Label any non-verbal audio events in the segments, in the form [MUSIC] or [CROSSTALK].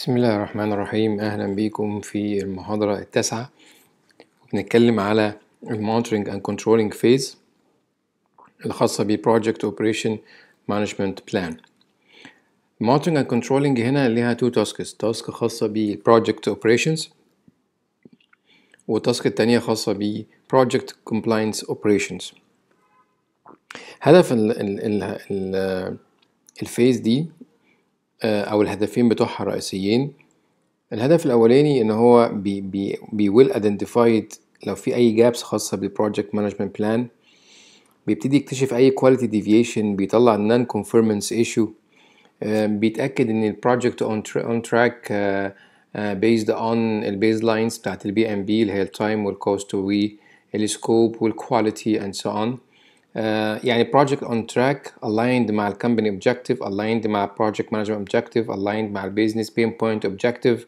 بسم الله الرحمن الرحيم أهلا بيكم في المحاضرة التاسعة بنتكلم على المونترنج اند كنترولنج فيز الخاصة ببروجكت اوبريشن مانجمنت بلان المونترنج اند كنترولنج هنا ليها تو تاسكس تاسك خاصة ببروجكت اوبريشنز والتاسك الثانيه التانية خاصة ببروجكت كومبلاينس اوبريشنز هدف ال ال ال الفيز دي آه، او الهدفين بتوعها الرئيسيين الهدف الاولاني ان هو بي بي بي ويل ايدنتيفايد لو في اي جابس خاصه بالبروجكت مانجمنت بلان بيبتدي يكتشف اي كواليتي ديفيشن بيطلع النون كونفيرمنس ايشو بيتاكد ان البروجكت اون تراك بيزد اون البيز لاينز بتاعت البي ام بي اللي هي التايم والكوست والسكوب والكواليتي اند سو اون آه، يعني project on track aligned مع company objective aligned مع project management objective aligned مع business pain point objective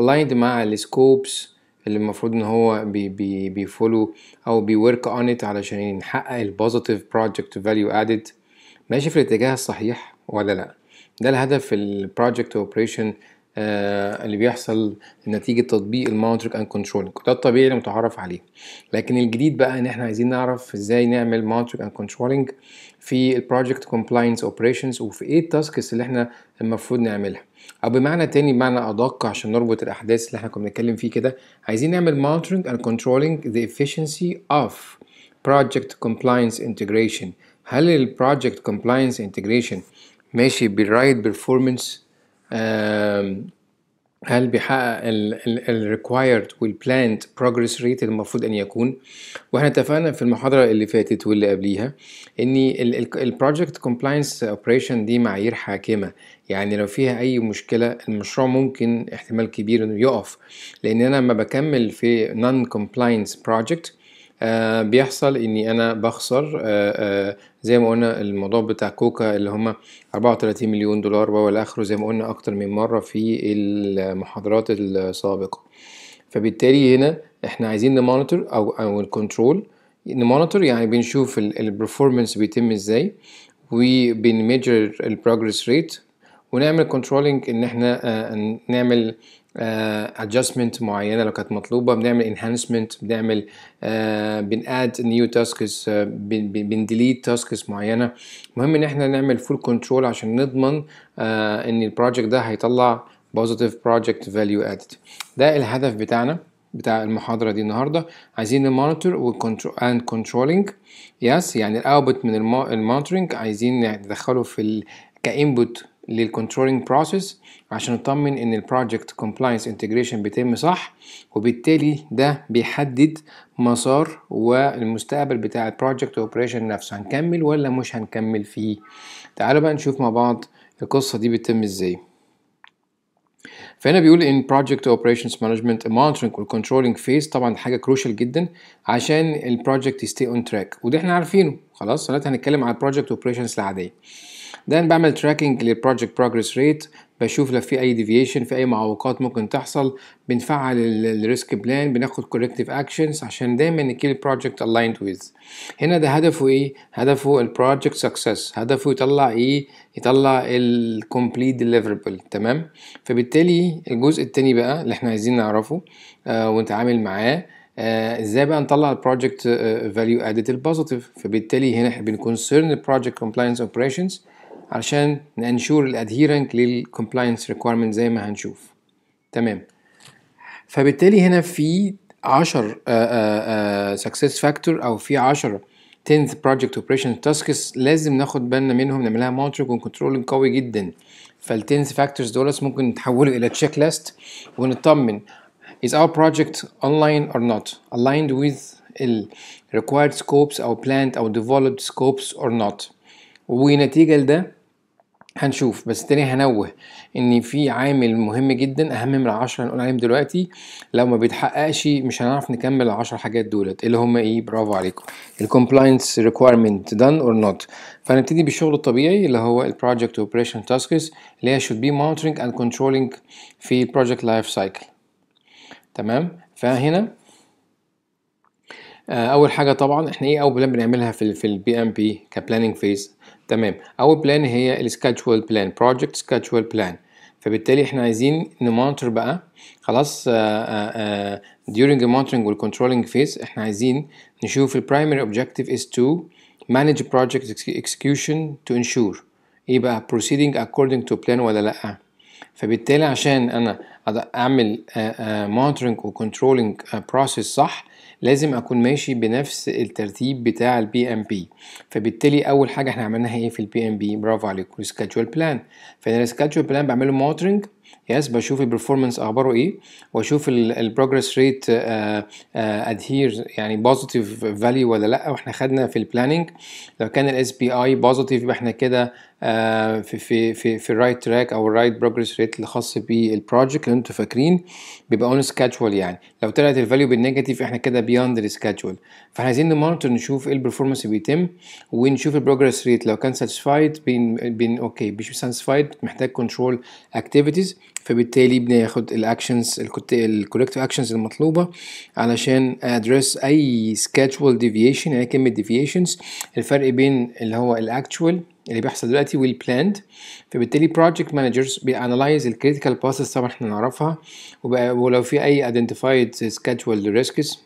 aligned مع scopes اللي المفروض ان هو بي بي بي بيفولو او بي بيورك اون ات علشان نحقق البوزيتيف بروجكت فاليو ادد ماشي في الاتجاه الصحيح ولا لا ده الهدف البروجكت اوبريشن آه، اللي بيحصل نتيجه تطبيق المونترك اند كنترولنج ده الطبيعي المتعارف عليه لكن الجديد بقى ان احنا عايزين نعرف ازاي نعمل مونترك اند كنترولنج في البروجكت كومبلاينس اوبريشنز وفي ايه التاسكس اللي احنا المفروض نعملها او بمعنى تاني بمعنى ادق عشان نربط الاحداث اللي احنا كنا بنتكلم فيه كده عايزين نعمل مونترك اند كنترولنج ذا efficiency اوف project compliance integration هل البروجكت كومبلاينس انتجريشن ماشي بالرايت performance هل بيحقق الريكوايرد والبلاند بروجريس ريت المفروض ان يكون واحنا اتفقنا في المحاضره اللي فاتت واللي قبليها ان البروجكت كومبلاينس اوبريشن دي معايير حاكمه يعني لو فيها اي مشكله المشروع ممكن احتمال كبير انه يقف لان انا لما بكمل في نون كومبلاينس بروجكت آه، بيحصل اني انا بخسر آه، آه، زي ما قلنا الموضوع بتاع كوكا اللي هما 34 مليون دولار والى اخره زي ما قلنا اكتر من مره في المحاضرات السابقه فبالتالي هنا احنا عايزين نمونيتور او او الكنترول نمونيتور يعني بنشوف البرفورمانس بيتم ازاي وبنميجر البروجرس ريت ونعمل كنترولينج ان احنا نعمل ادجستمنت آه، معينه لو كانت مطلوبه بنعمل انهانسمنت بنعمل بناد نيو تاسكس بنديليت تاسكس معينه مهم ان احنا نعمل فول كنترول عشان نضمن uh, ان البروجكت ده هيطلع بوزيتيف بروجكت فاليو ادد ده الهدف بتاعنا بتاع المحاضرة دي النهاردة عايزين المونيتور اند كنترولينج يس يعني الاوتبوت من المونيتورنج عايزين ندخله في ال كانبوت للكنترولينج بروسيس عشان نطمن ان البروجكت كومبلاينس انتجريشن بيتم صح وبالتالي ده بيحدد مسار والمستقبل بتاع البروجكت اوبريشن نفسه هنكمل ولا مش هنكمل فيه تعالوا بقى نشوف مع بعض القصه دي بتتم ازاي فهنا بيقول ان project operations management monitoring والcontrolling phase طبعا حاجه كروشال جدا عشان البروجكت يستي اون تراك وده احنا عارفينه خلاص دلوقتي هنتكلم على project operations العاديه ده بعمل تراكنج للبروجكت بروجريس ريت بشوف لو في اي ديفيشن في اي معوقات ممكن تحصل بنفعل الريسك بلان بناخد كوركتيف اكشنز عشان دايما نكيل البروجكت الايند ويز هنا ده هدفه ايه هدفه البروجكت سكسس هدفه يطلع ايه يطلع الكومبليت ديليفربل تمام فبالتالي الجزء التاني بقى اللي احنا عايزين نعرفه آه ونتعامل معاه آه، ازاي بقى نطلع البروجكت فاليو ادد البوزيتيف فبالتالي هنا احنا بنكونسيرن البروجكت كومبلاينس اوبريشنز علشان ننشور الادهيرنج للكومبلاينس ريكويرمنت زي ما هنشوف تمام فبالتالي هنا في 10 سكسس فاكتور او في 10 10th project operation tasks لازم ناخد بالنا منهم نعملها مونترنج وكنترولنج قوي جدا فال فال10 فاكتورز دول ممكن نتحولوا الى تشيك ليست ونطمن is our project online or not aligned with the required scopes او planned او developed scopes or not ونتيجه لده هنشوف بس تاني هنوه ان في عامل مهم جدا اهم من العشرة هنقول عليهم دلوقتي لو ما بيتحققش مش هنعرف نكمل العشر حاجات دولت إيه اللي هم ايه برافو عليكم الكومبلاينس ريكويرمنت دان اور نوت فنبتدي بالشغل الطبيعي اللي هو البروجكت اوبريشن تاسكس اللي هي شود بي مونترنج اند كنترولنج في البروجكت لايف سايكل تمام فهنا آه، اول حاجه طبعا احنا ايه اول بلان بنعملها في في البي ام بي كبلاننج فيز تمام اول بلان هي السكاتشوال بلان بروجكت سكاتشوال بلان فبالتالي احنا عايزين نمونتر بقى خلاص during monitoring والcontrolling phase احنا عايزين نشوف ال primary objective is to manage project execution to ensure ايه بقى proceeding according to plan ولا لا فبالتالي عشان انا اعمل monitoring وcontrolling process صح لازم اكون ماشي بنفس الترتيب بتاع البي ام بي فبالتالي اول حاجه احنا عملناها ايه في البي ام بي برافو عليكم سكادجول بلان فانا السكادجول بلان بعمله مونترنج يس بشوف البرفورمانس اخباره ايه واشوف البروجرس ريت ادهير يعني بوزيتيف فاليو ولا لا واحنا خدنا في البلاننج لو كان الاس بي اي بوزيتيف يبقى احنا كده آه، في في في في الرايت تراك او الرايت بروجريس ريت الخاص بالبروجكت اللي انتوا فاكرين بيبقى اون سكادجول يعني لو طلعت الفاليو بالنيجاتيف احنا كده بياند سكادجول فاحنا عايزين نمونتر نشوف ايه البرفورمانس اللي بيتم ونشوف البروجريس ريت لو كان ساتسفايد بين بين اوكي مش ساتسفايد محتاج كنترول اكتيفيتيز فبالتالي بناخد الاكشنز الكوركتيف اكشنز المطلوبه علشان ادريس اي سكادجول ديفيشن يعني كلمه ديفيشنز الفرق بين اللي هو الاكتشوال اللي بيحصل دلوقتي بلاند فبالتالي بروجكت مانجرز بيانلايز الكريتيكال باسز طبعا احنا نعرفها ولو في اي ايدنتيفايد سكادجوال ريسكس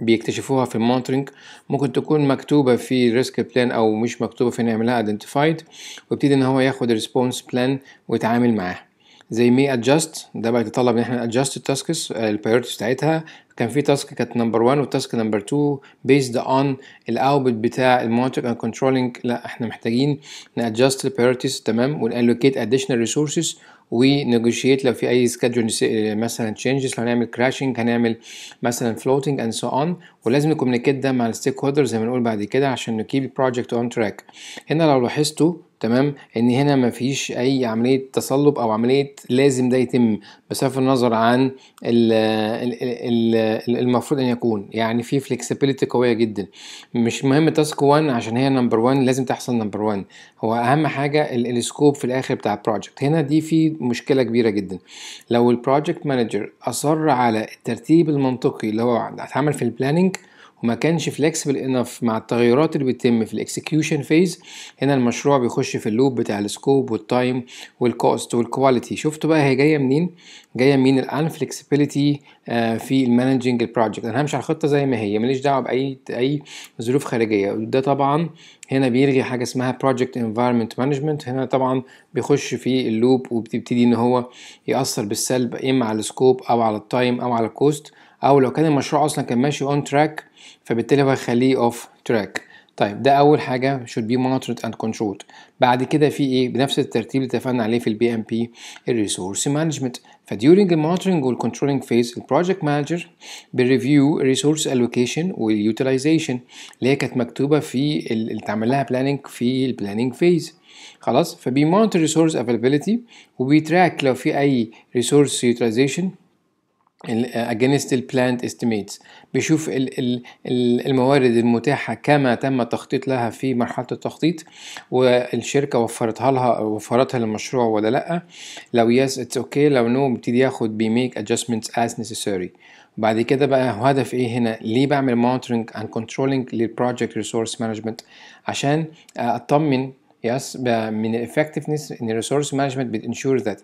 بيكتشفوها في المونترنج ممكن تكون مكتوبه في ريسك بلان او مش مكتوبه نعملها ايدنتيفايد ويبتدي ان هو ياخد ريسبونس بلان ويتعامل معاها زي مي ادجست ده بقى يتطلب ان احنا ادجست التاسكس البريورتي بتاعتها كان في تاسك كانت نمبر 1 والتاسك نمبر 2 بيزد اون الاوتبوت بتاع المونitoring اند كنترولنج لا احنا محتاجين نادجست البريورتيز تمام ونالوكيت اديشنال ريسورسز ونيجوشيت لو في اي سكادجول آه، مثلا تشينجز لو هنعمل كراشنج هنعمل مثلا فلوتنج اند سو اون ولازم نكومينيكيت ده مع الستيك هولدر زي ما نقول بعد كده عشان نكيب البروجكت اون تراك هنا لو لاحظتوا تمام ان هنا مفيش اي عمليه تصلب او عمليه لازم ده يتم بصرف النظر عن الـ الـ المفروض ان يكون يعني في فلكسبيليتي قويه جدا مش مهم تاسك 1 عشان هي نمبر 1 لازم تحصل نمبر 1 هو اهم حاجه السكوب في الاخر بتاع البروجكت هنا دي في مشكله كبيره جدا لو البروجكت مانجر اصر على الترتيب المنطقي اللي هو هتعمل في البلاننج وما كانش فلكسبل انف مع التغيرات اللي بتتم في الاكسكيوشن فيز هنا المشروع بيخش في اللوب بتاع السكوب والتايم والكوست والكواليتي شفتوا بقى هي جايه منين جايه من الانفلكسبيليتي آه، في المانجنج البروجكت انا همشي على الخطه زي ما هي ماليش دعوه باي اي ظروف خارجيه ده طبعا هنا بيلغي حاجه اسمها بروجكت انفايرمنت مانجمنت هنا طبعا بيخش في اللوب وبتبتدي ان هو ياثر بالسلب اما على السكوب او على التايم او على الكوست او لو كان المشروع اصلا كان ماشي اون تراك فبالتالي هو هيخليه اوف تراك طيب ده اول حاجه should be monitored and controlled بعد كده في ايه بنفس الترتيب اللي اتفقنا عليه في البي ام بي الريسورس مانجمنت فديورنج المونيتورنج والكنترولنج فيز البروجكت مانجر بيريفيو الريسورس الوكيشن واليوتيلايزيشن اللي هي كانت مكتوبه في اللي اتعمل لها بلاننج في البلاننج فيز خلاص فبيمونيتور ريسورس افيلابيلتي وبيتراك لو في اي ريسورس يوتيلايزيشن against the plant estimates بيشوف الموارد المتاحة كما تم التخطيط لها في مرحلة التخطيط والشركة وفرتها لها وفرتها للمشروع ولا لأ لو yes it's okay لو no بيبتدي ياخد بي make adjustments as necessary بعد كده بقى هدف ايه هنا ليه بعمل monitoring and controlling للproject resource management عشان اطمن yes, من effectiveness in resource management بتنشور that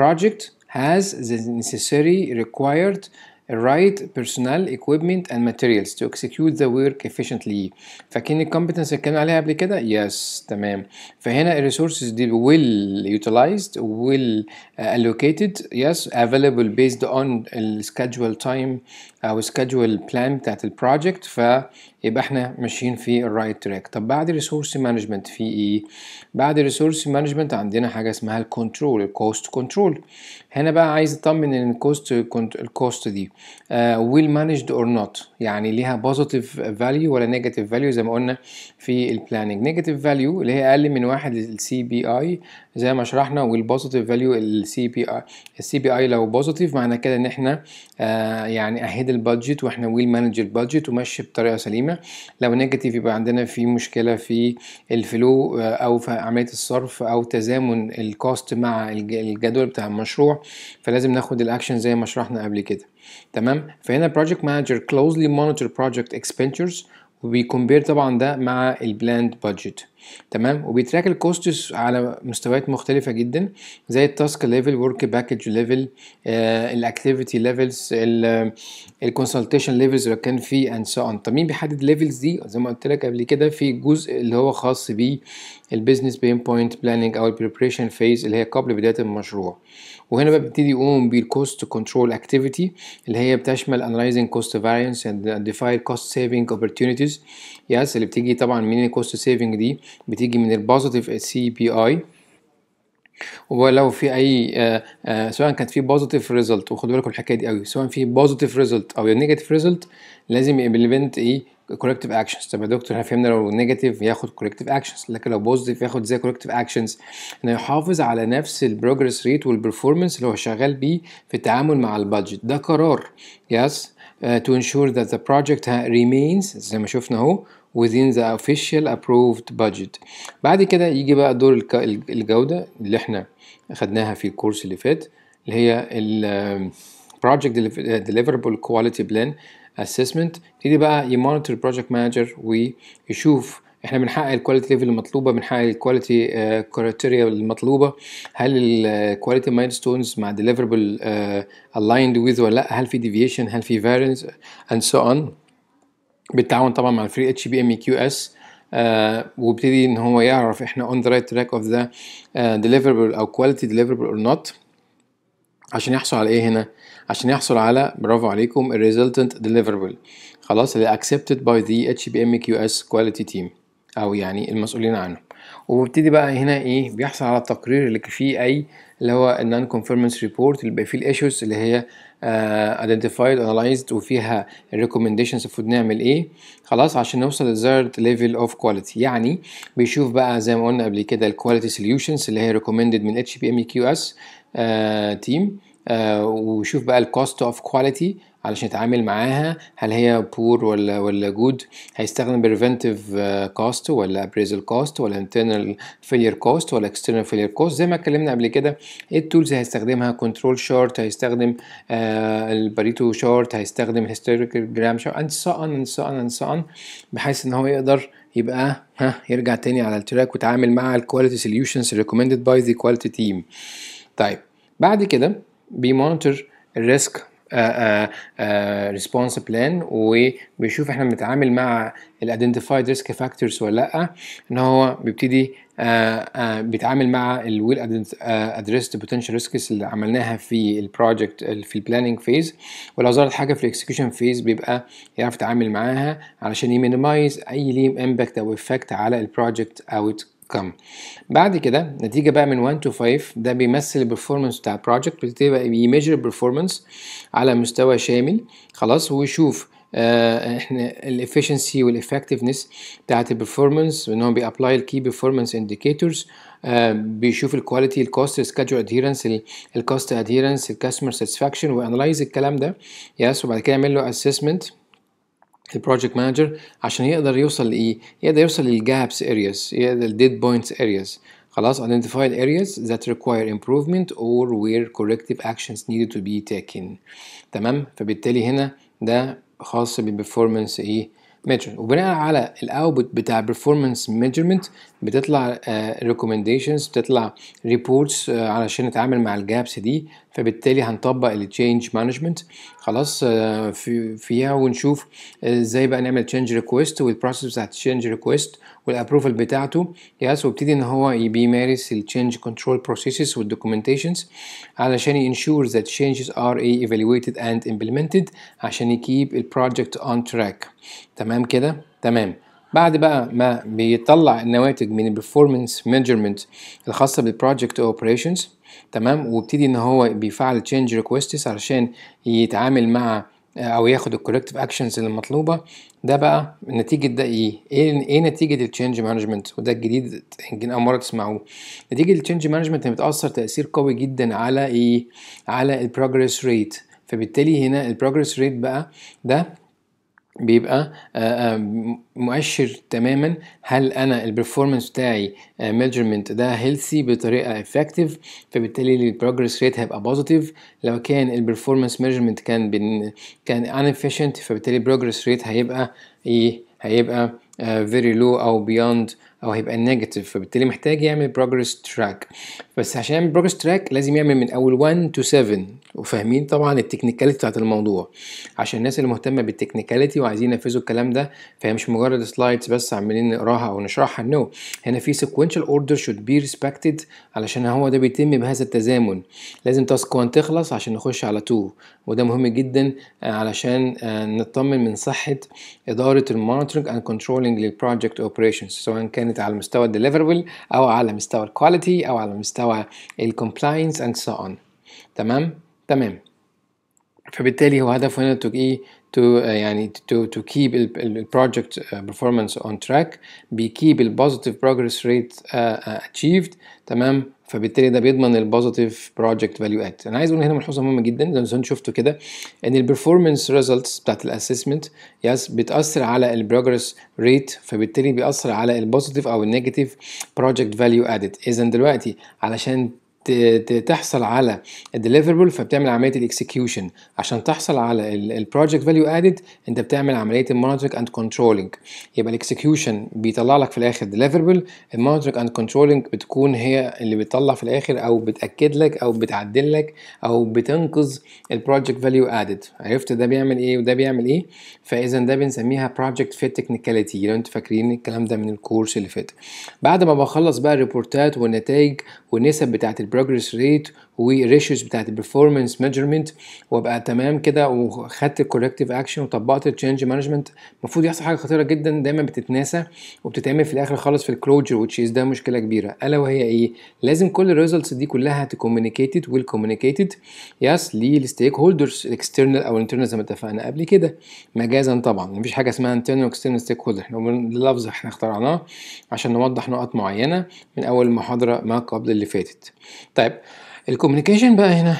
project has the necessary required right personnel equipment and materials to execute the work efficiently فاكرين الكومبتنس اللي اتكلمنا عليها قبل كده يس yes, تمام فهنا الريسورسز دي will utilized will uh, allocated yes available based on السكادجول time او schedule plan بتاعت البروجكت ف يبقى احنا ماشيين في الرايت تراك طب بعد الريسورس مانجمنت في ايه بعد الريسورس مانجمنت عندنا حاجه اسمها الكنترول الكوست كنترول هنا بقى عايز اطمن ان الكوست الكوست دي ويل مانجد اور نوت يعني ليها بوزيتيف فاليو ولا نيجاتيف فاليو زي ما قلنا في البلاننج نيجاتيف فاليو اللي هي اقل من واحد للسي بي اي زي ما شرحنا والبوزيتيف فاليو السي بي اي السي بي اي لو بوزيتيف معنى كده ان احنا آه يعني اهيد البادجت واحنا ويل مانج البادجت وماشي بطريقه سليمه لو نيجاتيف يبقى عندنا في مشكله في الفلو آه، او في عمليه الصرف او تزامن الكوست مع الجدول بتاع المشروع فلازم ناخد الاكشن زي ما شرحنا قبل كده تمام فهنا project manager closely monitor project expenditures وبيكمبير طبعا ده مع البلاند بادجت تمام وبيتراك الكوستس على مستويات مختلفة جدا زي التاسك ليفل ورك باكج ليفل الاكتيفيتي ليفلز الكونسلتيشن ليفلز لو كان في اند سو اون طب مين بيحدد ليفلز دي زي ما قلت لك قبل كده في جزء اللي هو خاص بيه البيزنس بين بوينت بلاننج او البريبريشن فيز اللي هي قبل بداية المشروع وهنا بقى بنبتدي يقوم بالكوست كنترول اكتيفيتي اللي هي بتشمل analyzing كوست variance اند identify كوست سيفنج opportunities يس اللي بتيجي طبعا من الكوست سيفنج دي بتيجي من البوزيتيف سي بي اي ولو في اي آه، آه، سواء كانت في بوزيتيف ريزلت وخدوا بالكم الحكايه دي قوي سواء في بوزيتيف ريزلت او نيجاتيف ريزلت لازم الايفنت ايه كوركتيف اكشنز طب يا دكتور احنا فهمنا لو نيجاتيف ياخد كوركتيف اكشنز لكن لو بوزيتيف ياخد زي كوركتيف اكشنز انه يحافظ على نفس البروجرس ريت والبرفورمانس اللي هو شغال بيه في التعامل مع البادجت ده قرار يس تو انشور ذات ذا بروجكت ريمينز زي ما شفنا اهو within the official approved budget بعد كده يجي بقى دور الجودة اللي احنا خدناها في الكورس اللي فات اللي هي ال project deliverable quality plan اسسمنت يبتدي بقى يمونيتور البروجكت مانجر ويشوف احنا بنحقق الكواليتي ليفل المطلوبه بنحقق الكواليتي آه، كرايتيريا المطلوبه هل الكواليتي مايلستونز مع ديليفربل الايند ويز ولا لا هل في ديفيشن هل في فارينس اند سو اون بالتعاون طبعا مع الفري اتش بي ام كيو اس وابتدي ان هو يعرف احنا اون ذا رايت تراك اوف ذا ديليفربل او كواليتي ديليفربل اور نوت عشان يحصل على ايه هنا عشان يحصل على برافو عليكم الريزلتنت ديليفربل خلاص اللي accepted by the اس quality team او يعني المسؤولين عنه وببتدي بقى هنا ايه بيحصل على التقرير اللي فيه اي اللي هو النون كونفيرمنس ريبورت اللي بقى فيه الايشوز اللي هي ايدنتيفايد uh, انالايزد وفيها الريكومنديشنز المفروض نعمل ايه خلاص عشان نوصل للزيرت ليفل اوف كواليتي يعني بيشوف بقى زي ما قلنا قبل كده الكواليتي سوليوشنز اللي هي ريكومندد من اتش بي ام كيو اس تيم آه، وشوف بقى الكوست اوف كواليتي علشان يتعامل معاها هل هي بور ولا ولا جود هيستخدم بريفنتيف كوست آه، ولا ابريزل كوست ولا انترنال فيلير كوست ولا اكسترنال فيلير كوست زي ما اتكلمنا قبل كده ايه التولز هيستخدمها كنترول شارت هيستخدم آه، الباريتو شارت هيستخدم هيستوريكال جرام شورت اند سو ان اند سو اند سو بحيث ان هو يقدر يبقى ها يرجع تاني على التراك ويتعامل مع الكواليتي سوليوشنز ريكومندد باي ذا كواليتي تيم طيب بعد كده بيمونيتور الريسك ريسبونس بلان وبيشوف احنا بنتعامل مع الايدنتيفايد ريسك فاكتورز ولا لا ان هو بيبتدي uh, uh, بيتعامل مع الويل ادريسد بوتنشال ريسكس اللي عملناها في البروجكت في البلاننج فيز ولو ظهرت حاجه في الاكسكيوشن فيز بيبقى يعرف يتعامل معاها علشان يمينيمايز اي ليم امباكت او افكت على البروجكت اوت كم بعد كده نتيجه بقى من 1 to 5 ده بيمثل البرفورمانس بتاع البروجكت بيبتدي يميجر البرفورمانس على مستوى شامل خلاص ويشوف آه احنا الافشنسي والافكتفنس بتاعت البرفورمانس ان هو بيابلاي الكي بيرفورمانس انديكيتورز بيشوف الكواليتي الكوست سكادجول ادهيرنس الكوست ادهيرنس الكاستمر ساتسفاكشن وانلايز الكلام ده يس وبعد كده يعمل له اسسمنت البروجكت مانجر عشان يقدر يوصل لايه يقدر يوصل للجابس ارياز يقدر الديد بوينتس ارياز خلاص identify areas that require improvement or where corrective actions needed to be taken تمام فبالتالي هنا ده خاص بالبرفورمانس ايه measure وبناء على الاوتبوت بتاع performance measurement بتطلع ريكومنديشنز آه، بتطلع ريبورتس آه، علشان نتعامل مع الجابس دي فبالتالي هنطبق التشينج مانجمنت خلاص آه، في فيها ونشوف ازاي بقى نعمل تشينج ريكويست والبروسيس بتاع التشينج ريكويست والابروفال بتاعته يس وابتدي ان هو بيمارس التشينج كنترول بروسيسز والدوكيومنتيشنز علشان ينشور ذات تشينجز ار اي ايفالويتد اند امبلمنتد عشان يكيب البروجكت اون تراك تمام كده تمام بعد بقى ما بيطلع النواتج من البرفورمانس ميجرمنت الخاصه بالبروجكت اوبريشنز تمام وابتدي ان هو بيفعل تشينج ريكويستس علشان يتعامل مع آه، او ياخد الكوركتيف اكشنز المطلوبه ده بقى نتيجه ده ايه ايه, إيه نتيجه التشينج مانجمنت وده الجديد يمكن اول مره تسمعوه نتيجه التشينج مانجمنت بتاثر تاثير قوي جدا على ايه على البروجريس ريت فبالتالي هنا البروجريس ريت بقى ده بيبقى آه، آه، مؤشر تماما هل انا البرفورمانس بتاعي ميجرمنت آه، ده هيلثي بطريقه افكتيف فبالتالي البروجرس ريت هيبقى بوزيتيف لو كان البرفورمانس ميجرمنت كان كان ان فبالتالي البروجرس ريت هيبقى ايه هيبقى فيري لو او بيوند او هيبقى نيجاتيف فبالتالي محتاج يعمل بروجرس تراك بس عشان يعمل بروجرس تراك لازم يعمل من اول 1 تو 7 وفاهمين طبعا التكنيكاليتي بتاعت الموضوع عشان الناس اللي مهتمه بالتكنيكاليتي وعايزين ينفذوا الكلام ده فهي مش مجرد سلايدز بس عمالين نقراها او نشرحها نو no. هنا في سيكونشال اوردر شود بي ريسبكتد علشان هو ده بيتم بهذا التزامن لازم تاسك 1 تخلص عشان نخش على 2 وده مهم جدا آه، علشان آه، نطمن من صحه اداره المونيتورنج اند كنترولنج للبروجكت اوبريشنز سواء كان كانت على مستوى الديليفربل او على مستوى الكواليتي او على مستوى الكومبلاينس اند سو اون تمام تمام فبالتالي هو هدفه هنا تو ايه تو يعني تو تو كيب البروجكت performance اون تراك بيكيب البوزيتيف بروجريس ريت اتشيفد تمام فبالتالي ده بيضمن البوزيتيف بروجكت فاليو اد انا عايز اقول هنا ملحوظه مهمه جدا زي ما شفتوا كده ان البرفورمانس ريزلتس بتاعت الاسسمنت يس بتاثر على البروجرس ريت فبالتالي بيأثر على البوزيتيف او النيجاتيف بروجكت فاليو ادد اذا دلوقتي علشان تحصل على الديليفربل فبتعمل عمليه الاكسكيوشن عشان تحصل على البروجكت فاليو ادد انت بتعمل عمليه المونيتورنج اند كنترولنج يبقى الاكسكيوشن بيطلع لك في الاخر ديليفربل المونيتورنج اند كنترولنج بتكون هي اللي بتطلع في الاخر او بتاكد لك او بتعدل لك او بتنقذ البروجكت فاليو ادد عرفت ده بيعمل ايه وده بيعمل ايه فاذا ده بنسميها بروجكت فيت تكنيكاليتي لو انتوا فاكرين الكلام ده من الكورس اللي فات بعد ما بخلص بقى الريبورتات والنتائج والنسب بتاعت البروجرس ريت والريشيوز بتاعت البرفورمانس ميجرمنت وابقى تمام كده وخدت الكوركتيف اكشن وطبقت التشنج مانجمنت المفروض يحصل حاجه خطيره جدا دايما بتتناسى وبتتعمل في الاخر خالص في الكلوجر وتشيز ده مشكله كبيره الا وهي ايه لازم كل الريزلتس دي كلها تكومينيكيتد والكومينيكيتد يس للستيك هولدرز الاكسترنال او الانترنال زي ما اتفقنا قبل كده مجازا طبعا مفيش حاجه اسمها انترنال واكسترنال ستيك هولدر احنا اللفظ احنا اخترعناه عشان نوضح نقط معينه من اول المحاضره ما قبل اللي فاتت طيب الكوميونيكيشن بقى هنا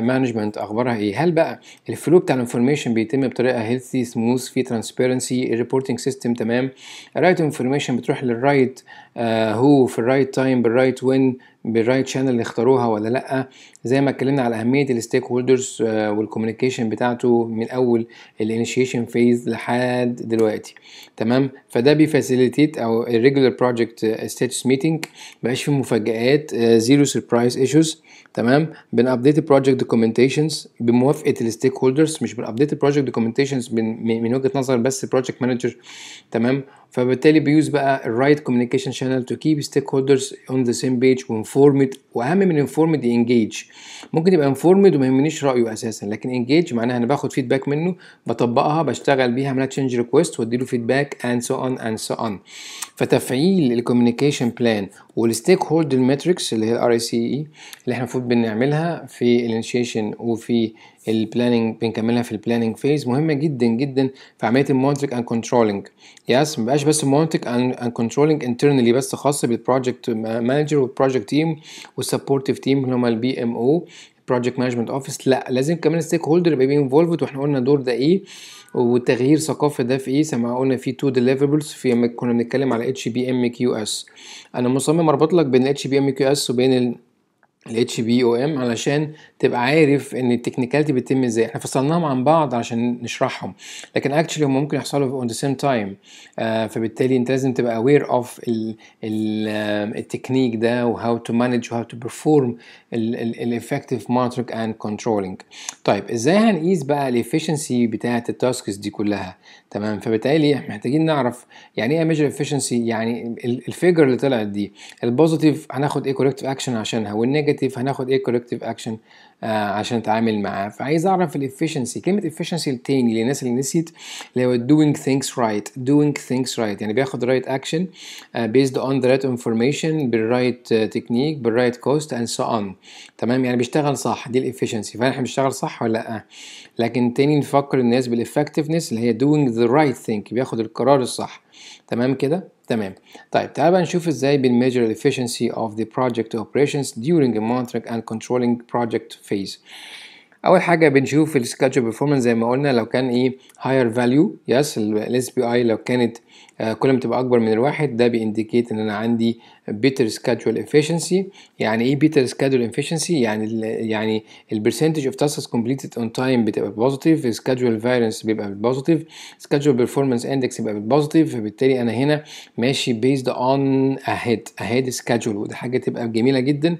مانجمنت آه، آه، آه، اخبارها ايه هل بقى الفلو بتاع الانفورميشن بيتم بطريقه هيلثي سموث في ترانسبيرنسي الريبورتنج سيستم تمام رايت انفورميشن بتروح للرايت هو في الرايت تايم بالرايت وين بالرايت شانل اللي اختاروها ولا لا زي ما اتكلمنا على اهميه الستيك هولدرز والكوميونيكيشن بتاعته من اول الانيشيشن فيز لحد دلوقتي تمام فده بيفاسيليتيت او الريجولر بروجكت ستيتس ميتنج مبقاش فيه مفاجات زيرو سربرايز ايشوز تمام بنابديت البروجكت دوكيومنتيشنز بموافقه الستيك هولدرز مش بنابديت البروجكت دوكيومنتيشنز من وجهه نظر بس البروجكت مانجر تمام فبالتالي بيوز بقى الرايت كوميونيكيشن شانل تو كيب ستيك هولدرز اون ذا سيم بيج وانفورمد واهم من انفورمد انجيج ممكن يبقى انفورمد وما يهمنيش رايه اساسا لكن انجيج معناها انا باخد فيدباك منه بطبقها بشتغل بيها عملها تشينج ريكويست له فيدباك اند سو اون اند سو اون فتفعيل الكوميونيكيشن بلان والستيك هولدر ماتريكس اللي هي الار اي سي اي اللي احنا المفروض بنعملها في الانشيشن وفي البلاننج بنكملها في البلاننج فيز مهمه جدا جدا في عمليه المونتريك اند كنترولنج يس ما بقاش بس مونترنج اند كنترولنج انترنالي بس خاصه بالبروجكت مانجر والبروجكت تيم والسبورتيف تيم اللي هم البي ام او بروجكت مانجمنت اوفيس لا لازم كمان الستيك هولدر يبقى انفولفد واحنا قلنا دور ده ايه وتغيير ثقافه ده في ايه سما قلنا في تو ديليفربلز في كنا بنتكلم على اتش بي ام كيو اس انا مصمم اربط لك بين اتش بي ام كيو اس وبين ال HBOM علشان تبقى عارف ان التكنيكالتي بتتم ازاي احنا فصلناهم عن بعض عشان نشرحهم لكن اكشلي ممكن يحصلوا اون ذا سيم تايم فبالتالي انت لازم تبقى اوير اوف آه، التكنيك ده وهاو تو مانج وهاو تو بيرفورم الافكتيف ماتريك اند كنترولينج طيب ازاي هنقيس بقى الافشنسي بتاعه التاسكس دي كلها تمام فبالتالي محتاجين نعرف يعني ايه ميجر افشنسي يعني الفيجر اللي طلعت دي البوزيتيف هناخد ايه كوركتيف اكشن عشانها والنيجاتيف هناخد ايه كوركتيف اكشن آه، عشان اتعامل معاه فعايز اعرف الافشنسي كلمه افشنسي التاني للناس اللي نسيت اللي هو doing things right doing things right يعني بياخد right action آه، based on the right information بالرايت تكنيك بالرايت كوست اند سو on تمام يعني بيشتغل صح دي الافشنسي فاحنا بنشتغل صح ولا لا لكن تاني نفكر الناس بالافكتفنس اللي هي doing the right thing بياخد القرار الصح تمام كده تمام طيب تعال بقى نشوف ازاي بن بنميجر efficiency of the project operations during a monitoring and controlling project phase اول حاجه بنشوف السكاتشر بيرفورمانس زي ما قلنا لو كان ايه higher value yes الاس SPI لو كانت آه، كل ما تبقى اكبر من الواحد ده بيindicate ان انا عندي بيتر schedule افشنسي يعني ايه بيتر schedule افشنسي يعني ال يعني البرسنتج اوف تاسكس كومبليتد اون تايم بتبقى بوزيتيف schedule variance بيبقى بوزيتيف schedule بيرفورمانس اندكس بيبقى بوزيتيف فبالتالي انا هنا ماشي بيزد اون اهيد اهيد schedule ودي حاجه تبقى جميله جدا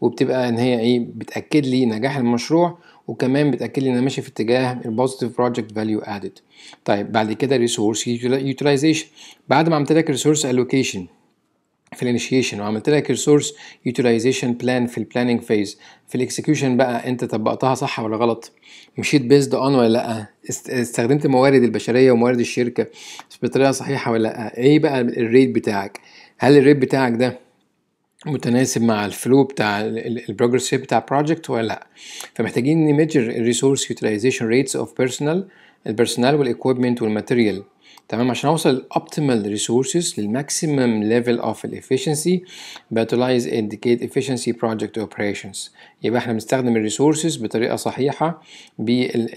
وبتبقى ان هي ايه بتاكد لي نجاح المشروع وكمان بتاكد لي ان انا ماشي في اتجاه البوزيتيف بروجكت فاليو ادد طيب بعد كده ريسورس يوتيلايزيشن بعد ما عملت لك ريسورس الوكيشن في الانيشيشن وعملت لك ريسورس يوتيلايزيشن بلان في البلاننج فيز في الاكسكيوشن بقى انت طبقتها صح ولا غلط مشيت بيزد اون ولا لا استخدمت موارد البشريه وموارد الشركه بطريقه صحيحه ولا لا ايه بقى الريت بتاعك هل الريت بتاعك ده متناسب مع الفلو بتاع البروجرس بتاع بروجكت ولا لا فمحتاجين نميجر الريسورس يوتيلايزيشن ريتس اوف بيرسونال البرسونال والاكويبمنت والماتيريال تمام عشان اوصل الاوبتيمال ريسورسز للماكسيمم ليفل اوف الافشنسي بتلايز انديكيت افشنسي بروجكت اوبريشنز يبقى احنا بنستخدم الريسورسز بطريقه صحيحه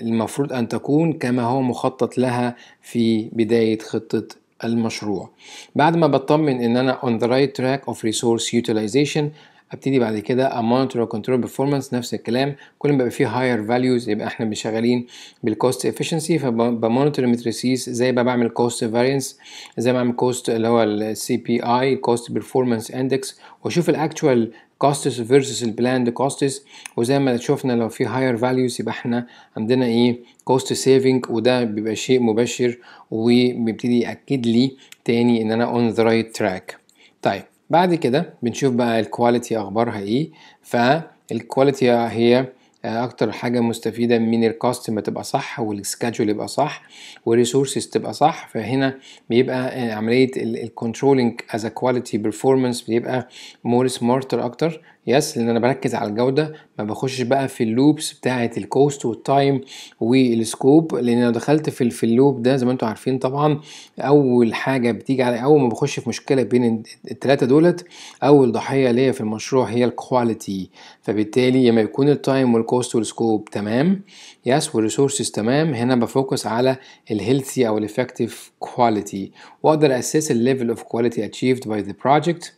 المفروض ان تكون كما هو مخطط لها في بدايه خطه المشروع بعد ما بطمن ان انا اون ذا رايت تراك اوف ريسورس يوتيلايزيشن ابتدي بعد كده امونتور كنترول بيرفورمانس نفس الكلام كل ما بيبقى فيه هاير فاليوز يبقى احنا شغالين بالكوست افشنسي فبمونيتور المترسيس زي ما بعمل كوست فارينس زي ما بعمل كوست اللي هو السي بي اي كوست بيرفورمانس اندكس واشوف الاكتوال كوستس فيرسس البلاند كوستس وزي ما شفنا لو في هاير فاليوز يبقى احنا عندنا ايه كوست سيفنج وده بيبقى شيء مباشر وبيبتدي ياكد لي تاني ان انا اون ذا رايت تراك طيب بعد كده بنشوف بقى الكواليتي اخبارها ايه فالكواليتي هي اكتر حاجه مستفيده من الكاست ما تبقى صح والسكاجول يبقى صح والريسورسز تبقى صح فهنا بيبقى عمليه الكنترولينج از كواليتي بيرفورمانس بيبقى مور سمارتر اكتر يس لان انا بركز على الجوده ما بخشش بقى في اللوبس بتاعه الكوست والتايم والسكوب لان لو دخلت في في اللوب ده زي ما انتم عارفين طبعا اول حاجه بتيجي على اول ما بخش في مشكله بين الثلاثه دولت اول ضحيه ليا في المشروع هي الكواليتي فبالتالي لما يكون التايم والكوست والسكوب تمام يس والريسورسز تمام هنا بفوكس على الهيلثي او الافكتيف كواليتي واقدر اسس الليفل اوف كواليتي اتشيفد باي ذا بروجكت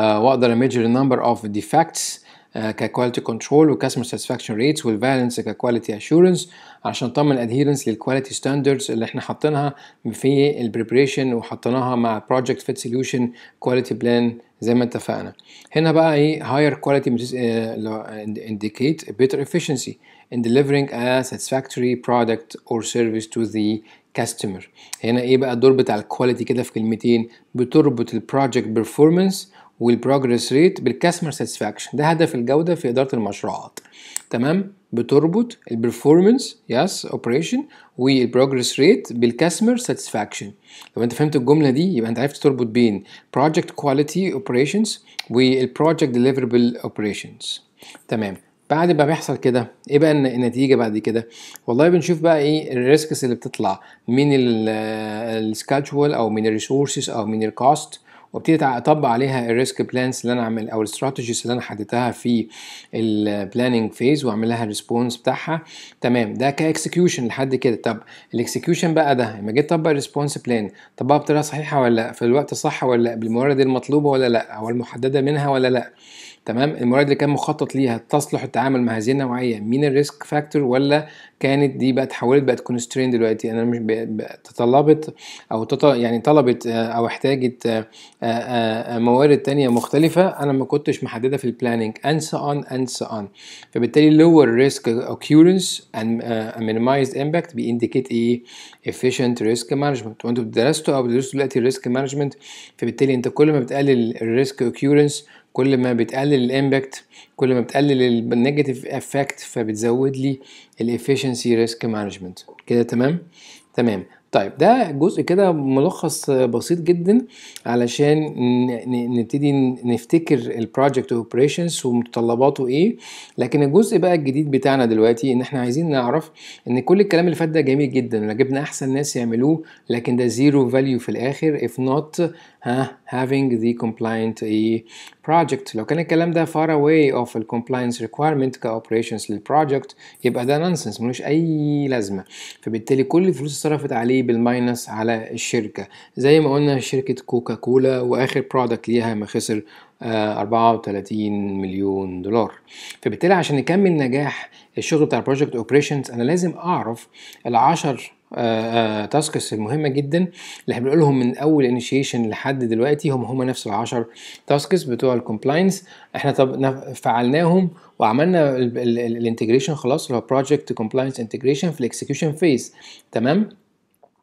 واقدر اميجر النمبر اوف ديفكتس ككواليتي كنترول وكاستمر ساتسفاكشن ريتس والفالنس ككواليتي اشورنس عشان نطمن ادهيرنس للكواليتي ستاندردز اللي احنا حاطينها في البريبريشن وحطيناها مع بروجكت فيت سوليوشن كواليتي بلان زي ما اتفقنا هنا بقى ايه higher quality indicate a better efficiency in delivering a satisfactory product or service to the customer هنا ايه بقى الدور بتاع الكواليتي كده في كلمتين بتربط البروجكت بيرفورمانس والبروجرس ريت بالكاستمر ساتسفاكشن ده هدف الجوده في اداره المشروعات تمام بتربط البرفورمانس يس اوبريشن والبروجرس ريت بالكاستمر ساتسفاكشن لو انت فهمت الجمله دي يبقى انت عرفت تربط بين بروجكت كواليتي اوبريشنز والبروجكت ديليفربل اوبريشنز تمام بعد ما بيحصل كده ايه بقى النتيجه بعد كده والله بنشوف بقى ايه الريسكس اللي بتطلع من السكادجول او من الريسورسز او من الكوست وابتدي اطبق عليها الريسك بلانس اللي انا عامل او الاستراتيجيز اللي انا حددتها في البلاننج فيز واعمل لها الريسبونس بتاعها تمام ده كاكسكيوشن لحد كده طب الاكسكيوشن بقى ده لما جيت اطبق الريسبونس بلان طبقها بطريقه صحيحه ولا لا في الوقت الصح ولا بالموارد المطلوبه ولا لا او المحدده منها ولا لا تمام الموارد اللي كان مخطط ليها تصلح التعامل مع هذه النوعيه من الريسك فاكتور ولا كانت دي بقى تحولت بقت كونسترين دلوقتي انا مش تطلبت او تطل يعني طلبت آه، او احتاجت آه، آه، موارد تانية مختلفه انا ما كنتش محدده في البلاننج اند so on and فبالتالي lower risk occurrence and uh, minimized impact انديكيت ايه efficient risk management وانتوا درستوا او بتدرسوا دلوقتي الريسك مانجمنت فبالتالي انت كل ما بتقلل الريسك occurrence كل ما بتقلل الامباكت كل ما بتقلل النيجاتيف افكت فبتزود لي الافشنسي ريسك مانجمنت كده تمام تمام طيب ده جزء كده ملخص بسيط جدا علشان نبتدي نفتكر البروجكت اوبريشنز ومتطلباته ايه لكن الجزء بقى الجديد بتاعنا دلوقتي ان احنا عايزين نعرف ان كل الكلام اللي فات ده جميل جدا جبنا احسن ناس يعملوه لكن ده زيرو فاليو في الاخر اف نوت ها having the compliant project لو كان الكلام ده far away of the compliance requirement للبروجكت يبقى ده نونسنس ملوش اي لازمه فبالتالي كل الفلوس اتصرفت عليه بالماينس على الشركه زي ما قلنا شركه كوكا كولا واخر برودكت ليها ما خسر 34 آه، مليون دولار فبالتالي عشان نكمل نجاح الشغل بتاع project operations انا لازم اعرف العشر تاسكس آه، المهمه آه، جدا اللي احنا بنقولهم من اول انيشيشن لحد دلوقتي هم هم نفس ال10 تاسكس بتوع الكومبلاينس احنا طب فعلناهم وعملنا الانتجريشن خلاص اللي هو بروجكت كومبلاينس انتجريشن في الاكسكيوشن فيز تمام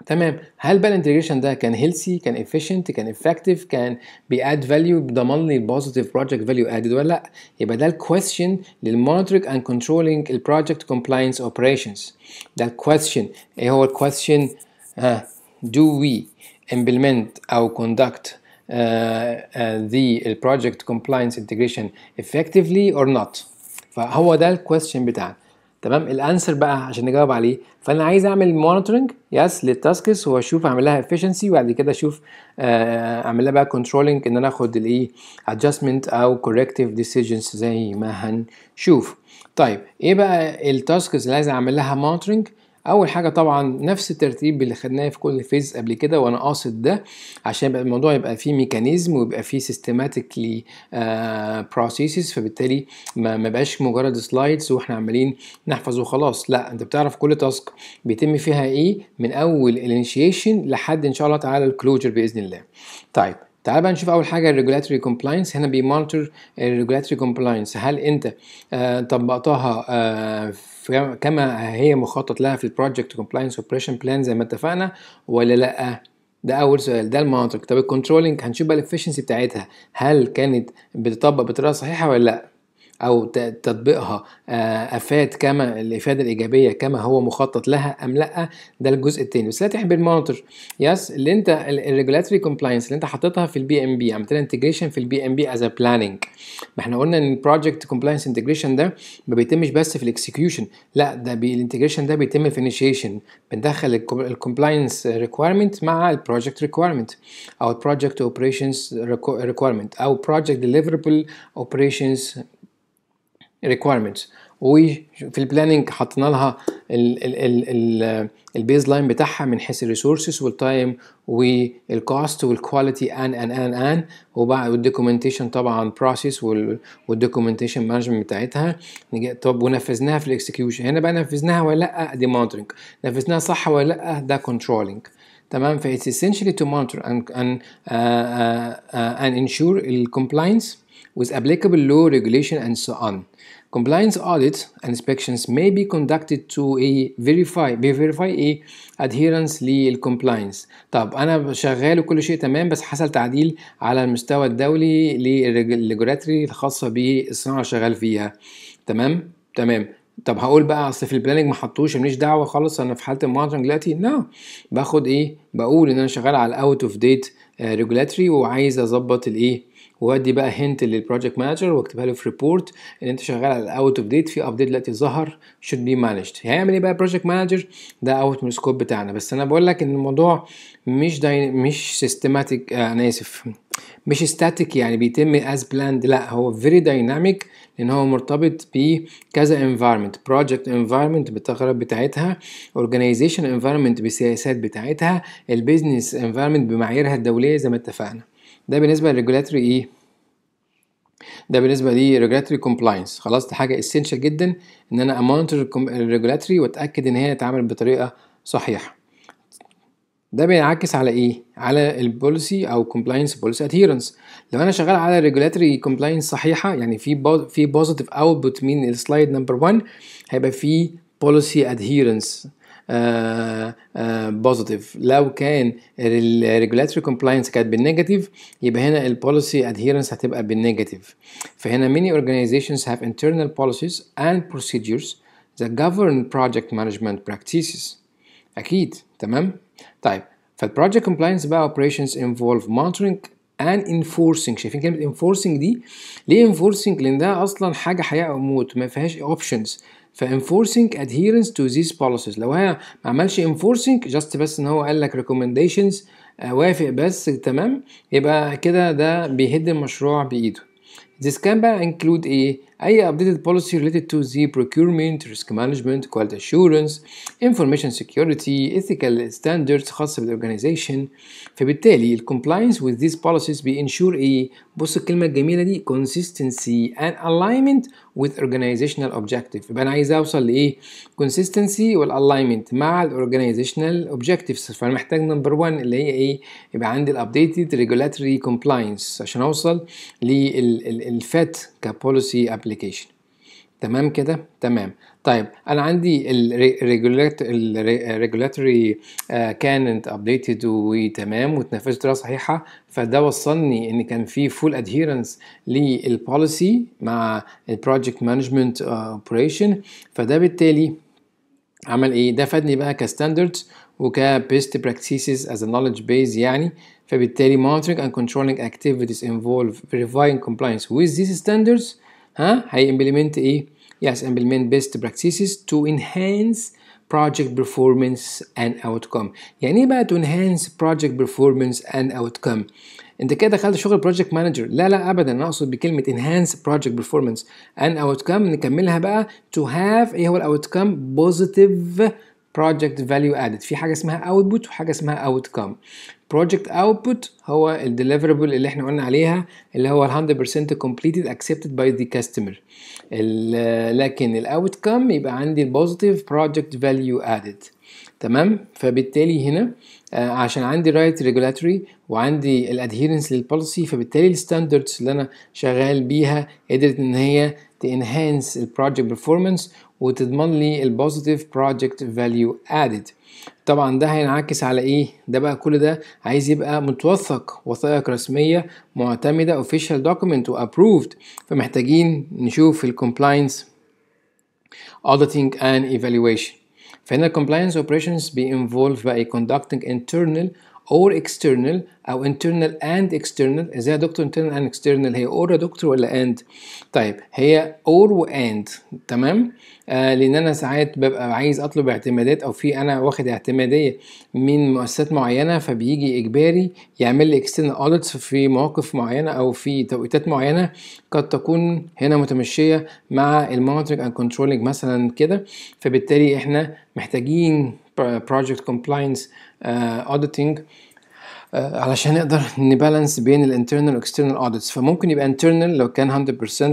تمام هل بقى الانتجريشن ده كان هيلسي كان افيشنت كان افكتيف كان بياد فاليو ضمن لي البوزيتيف بروجكت فاليو ادد ولا لا يبقى ده الكويشن للمونترنج اند كنترولينج البروجكت كومبلاينس اوبريشنز ده الكويشن ايه هو الكويشن ها آه، do we implement او conduct ذا البروجكت كومبلاينس انتجريشن افكتيفلي اور نوت فهو ده الكويشن بتاعنا تمام الانسر بقى عشان نجاوب عليه فانا عايز اعمل مونيتورنج يس للتاسكس واشوف اعمل لها افشنسي وبعد كده اشوف آه، اعمل لها بقى كنترولنج ان انا اخد الايه ادجستمنت او كوركتيف ديسيجنز زي ما هنشوف طيب ايه بقى التاسكس اللي عايز اعمل لها مونيتورنج اول حاجه طبعا نفس الترتيب اللي خدناه في كل فيز قبل كده وانا قاصد ده عشان يبقى الموضوع يبقى فيه ميكانيزم ويبقى فيه سيستماتيكلي آه، بروسيسز فبالتالي ما, بقاش مجرد سلايدز واحنا عمالين نحفظ وخلاص لا انت بتعرف كل تاسك بيتم فيها ايه من اول الانيشيشن لحد ان شاء الله تعالى الكلوجر باذن الله طيب تعال بقى نشوف اول حاجه الريجولاتوري كومبلاينس هنا بيمونيتور الريجولاتوري كومبلاينس هل انت آه، طبقتها آه، كما هي مخطط لها في البروجكت كومبلاينس اوبريشن بلان زي ما اتفقنا ولا لا ده اول سؤال ده المناطق طب الكنترولنج هنشوف بقى الافشنسي بتاعتها هل كانت بتطبق بطريقه صحيحه ولا لا او تطبيقها آه، افاد كما الافاده الايجابيه كما هو مخطط لها ام لا ده الجزء الثاني بس لا تحب المونيتور يس اللي انت الريجولاتوري كومبلاينس اللي انت حاططها في البي ام بي عملت لها انتجريشن في البي ام بي از ا بلاننج ما احنا قلنا ان البروجكت كومبلاينس انتجريشن ده ما بيتمش بس في الاكسكيوشن لا ده الانتجريشن ده بيتم في انيشيشن بندخل الكومبلاينس ريكويرمنت مع البروجكت ريكويرمنت او البروجكت اوبريشنز ريكويرمنت او بروجكت ديليفربل اوبريشنز requirements وفي البلاننج حطينا لها البيز لاين بتاعها من حيث الريسورسز والتايم والكوست والكواليتي ان ان ان ان وبعد والدوكيومنتيشن طبعا بروسيس والدوكيومنتيشن مانجمنت بتاعتها طب ونفذناها في الاكسكيوشن هنا بقى نفذناها ولا لا دي مونترنج نفذناها صح ولا لا ده كنترولنج تمام ف it's تو مونتر ان ان ان انشور الكومبلاينس uh, and with applicable law regulation and so on Compliance audits and inspections may be conducted to a verify be verify a adherence للcompliance. طب انا شغال وكل شيء تمام بس حصل تعديل على المستوى الدولي للريجولاتري الخاصه بالصناعه اللي شغال فيها. تمام؟ تمام. طب هقول بقى اصل في البلاننج ما حطوش ماليش دعوه خالص انا في حاله المونترنج دلوقتي لا باخد ايه؟ بقول ان انا شغال على الاوت اوف ديت ريجولاتري وعايز اظبط الايه؟ وادي بقى هنت للبروجكت مانجر واكتبها له في ريبورت ان انت شغال على الاوت اوف ديت في ابديت دلوقتي ظهر شود بي مانجد هيعمل ايه بقى بروجكت مانجر ده اوت من السكوب بتاعنا بس انا بقول لك ان الموضوع مش داين مش سيستماتيك آه، انا اسف مش ستاتيك يعني بيتم از بلاند لا هو فيري دايناميك لان هو مرتبط بكذا انفايرمنت بروجكت انفايرمنت بالتغيرات بتاعتها اورجانيزيشن انفايرمنت بالسياسات بتاعتها البيزنس انفايرمنت بمعاييرها الدوليه زي ما اتفقنا ده بالنسبه للريجولاتوري ايه ده بالنسبه لي ريجولاتوري كومبلاينس خلاص دي حاجه اسينشال جدا ان انا امونيتور الريجولاتوري واتاكد ان هي اتعمل بطريقه صحيحه ده بينعكس على ايه على البوليسي او كومبلاينس بوليسي اديرنس لو انا شغال على ريجولاتوري كومبلاينس صحيحه يعني في في بوزيتيف اوتبوت من السلايد نمبر 1 هيبقى في بوليسي اديرنس بوزيتيف آه، آه، لو كان الريجولاتوري كومبلاينس كانت بالنيجاتيف يبقى هنا البوليسي ادهيرنس هتبقى بالنيجاتيف فهنا many organizations have internal policies and procedures that govern project management practices اكيد تمام طيب فالبروجكت كومبلاينس بقى operations involve monitoring and enforcing شايفين كلمه enforcing دي ليه enforcing لان ده اصلا حاجه حياه او موت ما فيهاش اوبشنز فانفورسنج ادهيرنس تو ذيس بوليسيز لو انا ما عملش انفورسنج جاست بس ان هو قال لك ريكومنديشنز آه، وافق بس تمام يبقى كده ده بيهد المشروع بايده ذيس كان بقى انكلود ايه؟ I updated policy related to the procurement, risk management, quality assurance, information security, ethical standards خاصة بالorganization فبالتالي ال compliance with these policies بينشور ايه؟ بص الكلمة الجميلة دي consistency and alignment with organizational objective يبقى أنا عايز أوصل لإيه؟ consistency وال alignment مع organizational objectives فأنا محتاج نمبر 1 اللي هي إيه؟ يبقى عندي updated regulatory compliance عشان أوصل للفات كبوليسي ابلكيشن تمام كده تمام طيب انا عندي الريجولاتوري كانت ابديتد وتمام وتنفذت بطريقه صحيحه فده وصلني ان كان في فول ادهيرنس للبوليسي مع البروجكت مانجمنت اوبريشن فده بالتالي عمل ايه ده فادني بقى كستاندردز وكبيست براكتسيسز as a knowledge base يعني فبالتالي monitoring and controlling activities involve verifying compliance with these standards ها هيimplement ايه؟ yes implement best practices to enhance project performance and outcome يعني ايه بقى to enhance project performance and outcome انت كده دخلت شغل project manager, لا لا ابدا انا اقصد بكلمه انهانس بروجكت بيرفورمانس ان اوت كام نكملها بقى تو هاف ايه هو الاوت كام project value added في حاجه اسمها output وحاجه اسمها outcome project output هو ال deliverable اللي احنا قلنا عليها اللي هو 100% completed accepted by the customer لكن ال outcome يبقى عندي ال positive project value added تمام فبالتالي هنا آه، عشان عندي رايت ريجولاتوري وعندي الادهيرنس للبوليسي فبالتالي الستاندردز اللي انا شغال بيها قدرت ان هي تنهانس البروجكت بيرفورمانس وتضمن لي البوزيتيف بروجكت فاليو ادد طبعا ده هينعكس على ايه ده بقى كل ده عايز يبقى متوثق وثائق رسميه معتمده official document وابروفد فمحتاجين نشوف الكومبلاينس auditing and evaluation فهنا compliance operations بي involved conducting internal اور اكسترنال او internal and external ازاي يا دكتور internal and external هي اور يا دكتور ولا and طيب هي اور و and تمام آه لان انا ساعات ببقى عايز اطلب اعتمادات او في انا واخد اعتماديه من مؤسسات معينه فبيجي اجباري يعمل لي external audits في مواقف معينه او في توقيتات معينه قد تكون هنا متمشيه مع المونيتورنج اند كنترولنج مثلا كده فبالتالي احنا محتاجين Uh, project compliance uh, auditing آه، علشان نقدر نبالانس بين الانترنال واكسترنال اوديتس فممكن يبقى انترنال لو كان 100%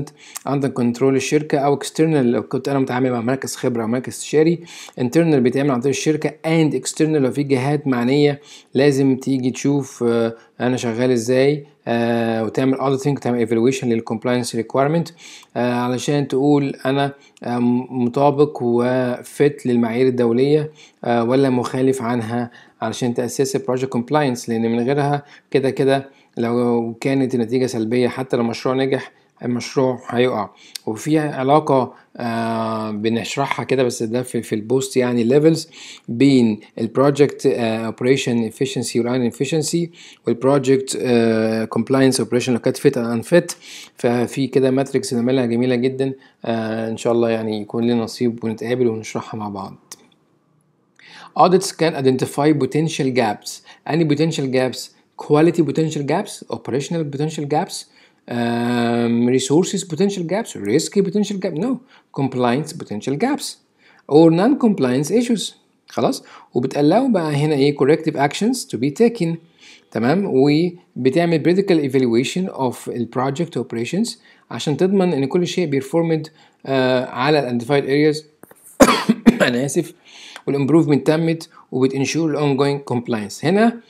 عندك كنترول الشركه او اكسترنال لو كنت انا متعامل مع مركز خبره او مركز استشاري انترنال بيتعمل عن طريق الشركه اند اكسترنال لو في جهات معنيه لازم تيجي تشوف آه، انا شغال ازاي آه وتعمل اوديتنج تعمل ايفالويشن للكومبلاينس ريكويرمنت آه علشان تقول انا آه مطابق وفت للمعايير الدوليه آه ولا مخالف عنها علشان تأسس البروجكت كومبلاينس لأن من غيرها كده كده لو كانت النتيجة سلبية حتى لو المشروع نجح المشروع هيقع وفي علاقة آه بنشرحها كده بس ده في, في البوست يعني ليفلز بين البروجكت اوبريشن افشنسي والان افشنسي والبروجكت كومبلاينس اوبريشن لو كانت فيت ان فيت ففي كده ماتريكس نعملها جميلة جدا آه ان شاء الله يعني يكون لنا نصيب ونتقابل ونشرحها مع بعض Audits can identify potential gaps. Any potential gaps, quality potential gaps, operational potential gaps, um, resources potential gaps, risky potential gap, no, compliance potential gaps, or non-compliance issues. خلاص وبتقلقوا بقى هنا ايه corrective actions to be taken تمام وبتعمل critical evaluation of the project operations عشان تضمن ان كل شيء بيرفورمد uh, على identified areas [COUGHS] انا اسف والامبروفمنت تمت وبتنشور الاونجوينج كومبلاينس هنا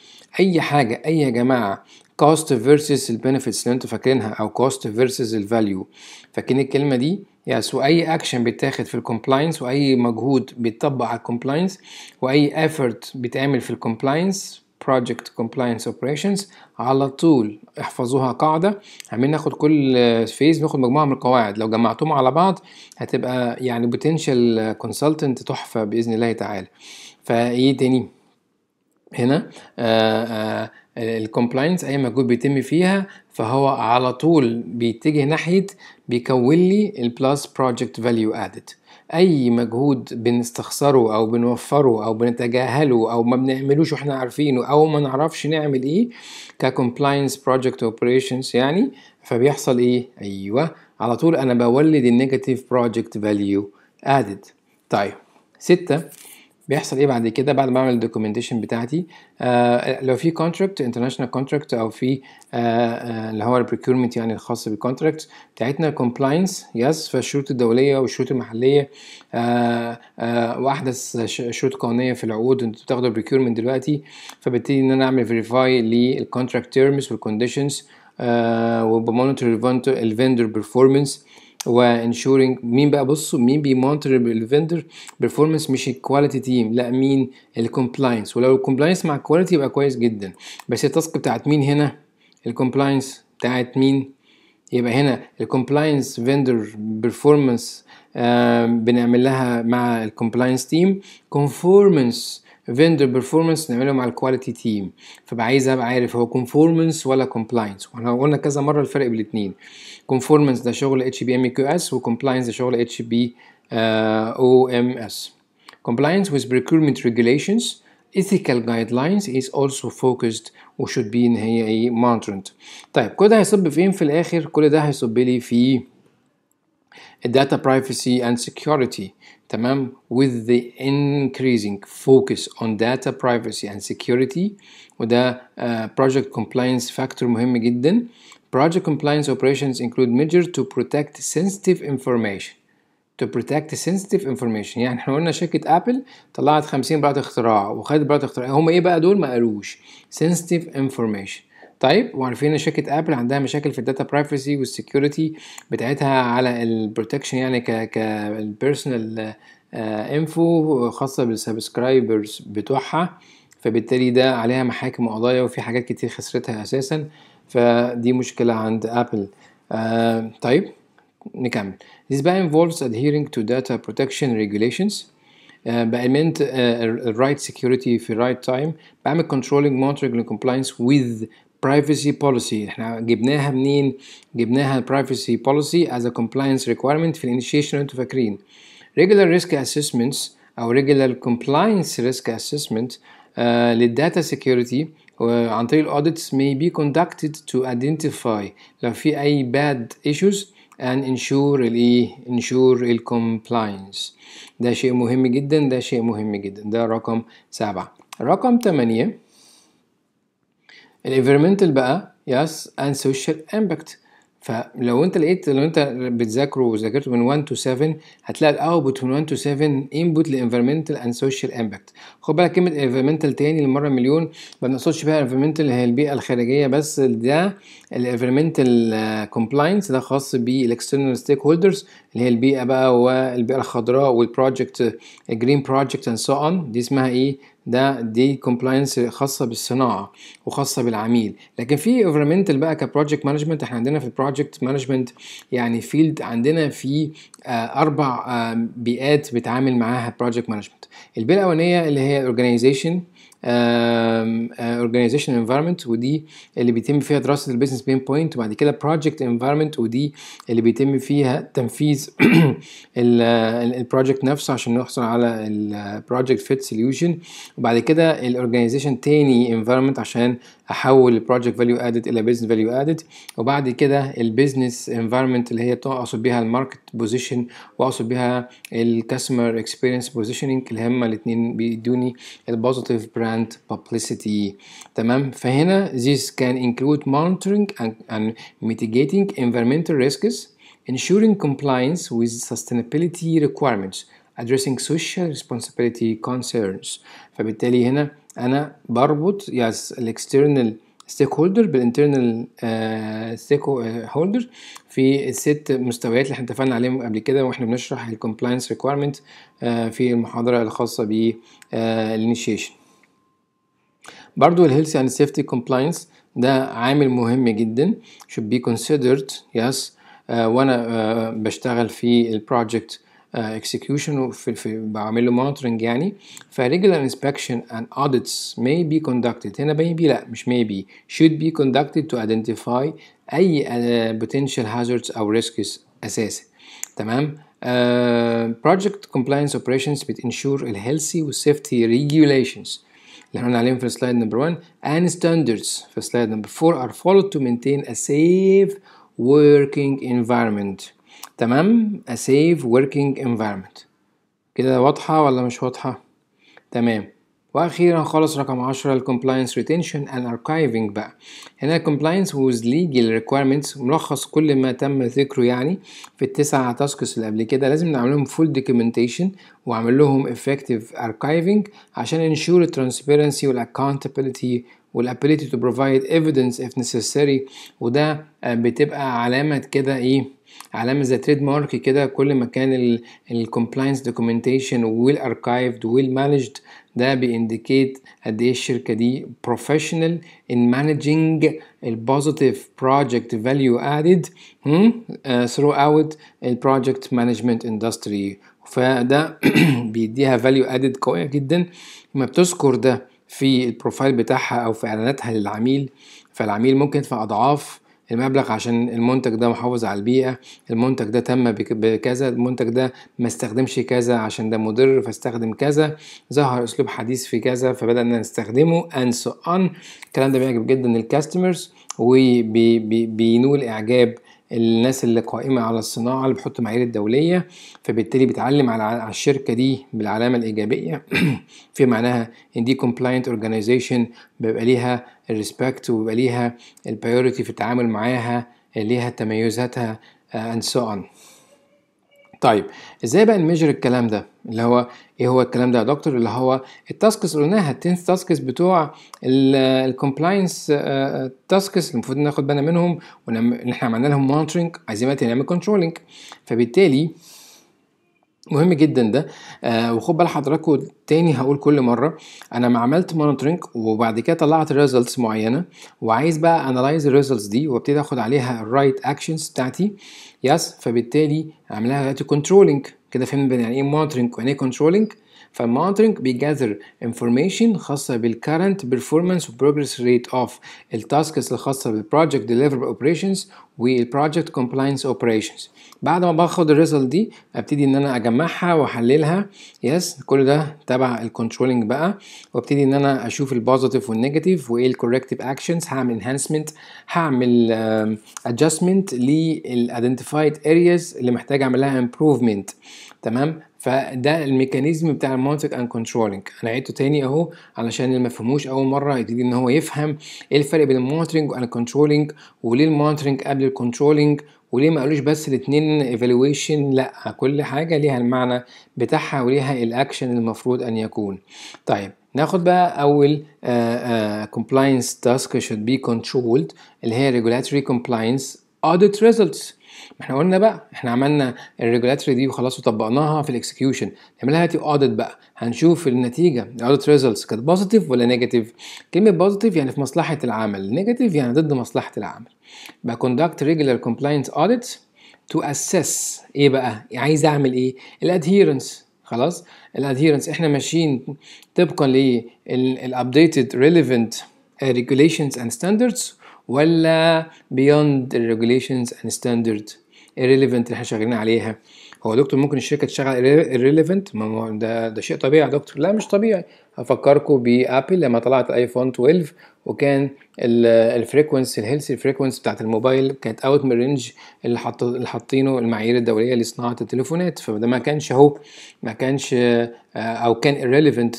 اي حاجه اي يا جماعه كوست فيرسز البينفيتس اللي انتوا فاكرينها او كوست فيرسز الفاليو فاكرين الكلمه دي يس واي اكشن بيتاخد في الكومبلاينس واي مجهود بيتطبق على الكومبلاينس واي ايفورت بيتعمل في الكومبلاينس project compliance operations على طول احفظوها قاعده عمين ناخد كل فيز ناخد مجموعه من القواعد لو جمعتهم على بعض هتبقى يعني potential consultant تحفه باذن الله تعالى فايه تاني هنا آه، آه، الكومبلاينس اي مجهود بيتم فيها فهو على طول بيتجه ناحيه بيكون لي البلس بروجكت فاليو ادد اي مجهود بنستخسره او بنوفره او بنتجاهله او ما بنعملوش واحنا عارفينه او ما نعرفش نعمل ايه ككومبلاينس بروجكت اوبريشنز يعني فبيحصل ايه ايوه على طول انا بولد النيجاتيف بروجكت فاليو ادد طيب ستة بيحصل ايه بعد كده بعد ما اعمل الدوكيومنتيشن بتاعتي آه لو في كونتراكت انترناشونال كونتراكت او في آه آه اللي هو البريكيورمنت يعني الخاص بالكونتراكت بتاعتنا كومبلاينس يس فالشروط الدوليه والشروط المحليه آه آه واحدث شروط قانونيه في العقود انتوا بتاخدوا البريكيورمنت دلوقتي فببتدي ان انا اعمل فيريفاي للكونتراكت تيرمز والكونديشنز وبمونيتور الفندر بيرفورمانس وانشورنج مين بقى بصوا مين بيمونتر الفندر بيرفورمانس مش الكواليتي تيم لا مين الكومبلاينس ولو الكومبلاينس مع الكواليتي يبقى كويس جدا بس التاسك بتاعت مين هنا الكومبلاينس بتاعت مين يبقى هنا الكومبلاينس فيندر بيرفورمانس بنعمل لها مع الكومبلاينس تيم كونفورمانس فيندر بيرفورمانس نعمله مع الكواليتي تيم فبقى عايز ابقى عارف هو كونفورمانس ولا كومبلاينس واحنا قلنا كذا مره الفرق بين الاثنين كونفورمانس ده شغل اتش بي ام كيو اس وكومبلاينس ده شغل اتش بي او ام اس compliance with procurement regulations ethical guidelines is also focused وشود بي ان هي ايه monitored طيب كل ده هيصب فين في الاخر كل ده هيصب لي في data privacy and security Tamam. with the increasing focus on data privacy and security وده uh, eh, project compliance factor مهم جدا project compliance operations include measures to protect sensitive information to protect sensitive information يعني احنا قلنا شركة ابل طلعت 50 براءة اختراع وخدت براءة اختراع هم ايه بقى دول ما قالوش sensitive information طيب وعارفين ان شركه ابل عندها مشاكل في الداتا برايفسي والسكيورتي بتاعتها على البروتكشن يعني ك ك البيرسونال انفو آه، خاصه بالسبسكرايبرز بتوعها فبالتالي ده عليها محاكم وقضايا وفي حاجات كتير خسرتها اساسا فدي مشكله عند ابل آه طيب نكمل This بقى involves adhering to data protection regulations بأمنت الرايت سكيورتي في الرايت تايم بعمل كنترولينج مونترنج and compliance with privacy policy احنا جبناها منين جبناها privacy policy as a compliance requirement في الانيشيشن انتوا فاكرين regular risk assessments او regular compliance risk assessment uh, للداتا security uh, عن طريق الاوديتس may be conducted to identify لو في اي bad issues and ensure الايه ensure compliance. ده شيء مهم جدا ده شيء مهم جدا ده رقم سبعة رقم ثمانية. الانفيرمنتال بقى يس اند سوشيال امباكت فلو انت لقيت لو انت بتذاكره وذاكرته من 1 تو 7 هتلاقي الاوتبوت من 1 تو 7 انبوت لانفيرمنتال اند سوشيال امباكت خد بالك كلمه انفيرمنتال تاني للمره مليون ما بنقصدش بيها انفيرمنتال هي البيئه الخارجيه بس ده الانفيرمنتال آه، كومبلاينس ده خاص بالاكسترنال ستيك هولدرز اللي هي البيئه بقى والبيئه الخضراء والبروجكت الجرين بروجكت اند سو اون دي اسمها ايه ده دي كومبلاينس خاصه بالصناعه وخاصه بالعميل لكن في انفيرمنتال بقى كبروجكت مانجمنت احنا عندنا في البروجكت مانجمنت يعني فيلد عندنا في آه، اربع آه، بيئات بتعامل معاها بروجكت مانجمنت البيئه الاولانيه اللي هي اورجانيزيشن اورجانيزيشن انفايرمنت ودي اللي بيتم فيها دراسه البيزنس بين بوينت وبعد كده بروجكت انفايرمنت ودي اللي بيتم فيها تنفيذ [CLEARS THROAT] البروجكت نفسه عشان نحصل على البروجكت فيت سوليوشن وبعد كده الاورجانيزيشن تاني انفايرمنت عشان احول البروجكت فاليو ادد الى بزنس فاليو ادد وبعد كده البيزنس انفايرمنت اللي هي اقصد بيها الماركت بوزيشن واقصد بيها الكاستمر اكسبيرينس بوزيشننج اللي هما الاثنين بيدوني البوزيتيف براند بابليستي تمام فهنا this can include monitoring and, and mitigating environmental risks ensuring compliance with sustainability requirements addressing social responsibility concerns فبالتالي هنا انا بربط يس الاكسترنال ستيك هولدر بالانترنال ستيك هولدر في الست مستويات اللي احنا اتفقنا عليهم قبل كده واحنا بنشرح الكومبلاينس آه، ريكويرمنت في المحاضره الخاصه بالانيشيشن آه، برضو الهيلث اند سيفتي كومبلاينس ده عامل مهم جدا should be considered yes uh, وانا uh, بشتغل في البروجكت Uh, execution of في بعمل له monitoring يعني ف regular inspection and audits may be conducted هنا maybe لا مش maybe should be conducted to identify أي uh, potential hazards أو risks أساسي تمام uh, project compliance operations بتensure ensure healthy وال safety regulations اللي احنا عليهم في slide number 1 and standards في slide number 4 are followed to maintain a safe working environment تمام a safe working environment كده واضحة ولا مش واضحة تمام وأخيرا خالص رقم عشرة ال compliance retention and archiving بقى هنا ال compliance with legal requirements ملخص كل ما تم ذكره يعني في التسعة تاسكس اللي قبل كده لازم نعملهم full documentation وعمل لهم effective archiving عشان ensure transparency وال accountability وال ability to provide evidence if necessary وده بتبقى علامة كده ايه علامه زي تريد مارك كده كل ما كان الكومبلاينس دوكيومنتيشن ويل والمانجد ده بيindicate قد ايه الشركه دي بروفيشنال ان مانجينج البوزيتيف بروجكت فاليو ادد ثرو اوت البروجكت مانجمنت اندستري فده [CLEARS THROAT] بيديها فاليو ادد قويه جدا لما بتذكر ده في البروفايل بتاعها او في اعلاناتها للعميل فالعميل ممكن يدفع اضعاف المبلغ عشان المنتج ده محافظ على البيئه المنتج ده تم بكذا المنتج ده ما استخدمش كذا عشان ده مضر فاستخدم كذا ظهر اسلوب حديث في كذا فبدانا نستخدمه اند سو اون الكلام ده بيعجب جدا الكاستمرز وبينول اعجاب الناس اللي قائمة على الصناعة اللي بتحط معايير الدولية فبالتالي بتعلم على الشركة دي بالعلامة الإيجابية [CLEARS THROAT] في معناها إن دي compliant organization بيبقى ليها الريسبكت ويبقى ليها البيوريتي في التعامل معاها ليها تميزاتها اند سو اون طيب ازاي بقى نميجر الكلام ده اللي هو ايه هو الكلام ده يا دكتور اللي هو التاسكس قلناها التنس تاسكس بتوع الكومبلاينس آه، آه، تاسكس المفروض ناخد بالنا منهم وان احنا عملنا لهم مونترنج عايزين نعمل كنترولنج فبالتالي مهم جدا ده آه وخد بال حضراتكم تاني هقول كل مره انا ما عملت مونيتورنج وبعد كده طلعت ريزلتس معينه وعايز بقى انالايز الريزلتس دي وابتدي اخد عليها الرايت اكشنز بتاعتي يس فبالتالي اعملها كنترولنج كده فهمنا يعني ايه مونيتورنج ويعني ايه كنترولنج فالمونitoring بيجاذر انفورميشن خاصة بالكرنت بيرفورمانس وبروجرس ريت اوف التاسكس الخاصة بالبروجكت ديليفر اوبريشنز والبروجكت كومبلاينس اوبريشنز بعد ما باخد الريزلت دي ابتدي ان انا اجمعها واحللها يس yes. كل ده تبع الكنترولنج بقى وابتدي ان انا اشوف البوزيتيف والنيجاتيف وايه الكوركتيف اكشنز هعمل انهانسمنت هعمل ادجستمنت للايدنتيفايد ارياز اللي محتاج اعمل لها امبروفمنت تمام فده الميكانيزم بتاع المونتج اند كنترولنج انا عيدته تاني اهو علشان اللي ما فهموش اول مره يبتدي ان هو يفهم ايه الفرق بين المونترنج واند كنترولنج وليه المونترنج قبل الكنترولنج وليه ما قالوش بس الاثنين ايفالويشن لا كل حاجه ليها المعنى بتاعها وليها الاكشن المفروض ان يكون طيب ناخد بقى اول كومبلاينس تاسك شود بي كنترولد اللي هي regulatory كومبلاينس اوديت ريزلتس ما احنا قلنا بقى احنا عملنا الريجولاتوري دي وخلاص وطبقناها في الاكسكيوشن نعملها تي اودت بقى هنشوف النتيجه الاودت ريزلتس كانت بوزيتيف ولا نيجاتيف كلمه بوزيتيف يعني في مصلحه العمل نيجاتيف يعني ضد مصلحه العمل بقى كونداكت ريجولار كومبلاينس اودت تو اسس ايه بقى عايز اعمل ايه الادهيرنس خلاص الادهيرنس احنا ماشيين طبقا للابديتد ريليفنت ريجوليشنز اند ستاندردز ولا beyond the regulations and standards irrelevant اللي احنا شغالين عليها هو دكتور ممكن الشركه تشغل irrelevant ما هو ده ده شيء طبيعي يا دكتور لا مش طبيعي هفكركم بابل لما طلعت الايفون 12 وكان الفريكونس الهيلثي فريكونس بتاعت الموبايل كانت اوت من الرينج اللي حط اللي حاطينه المعايير الدوليه لصناعه التليفونات فده ما كانش هو ما كانش آه، او كان irrelevant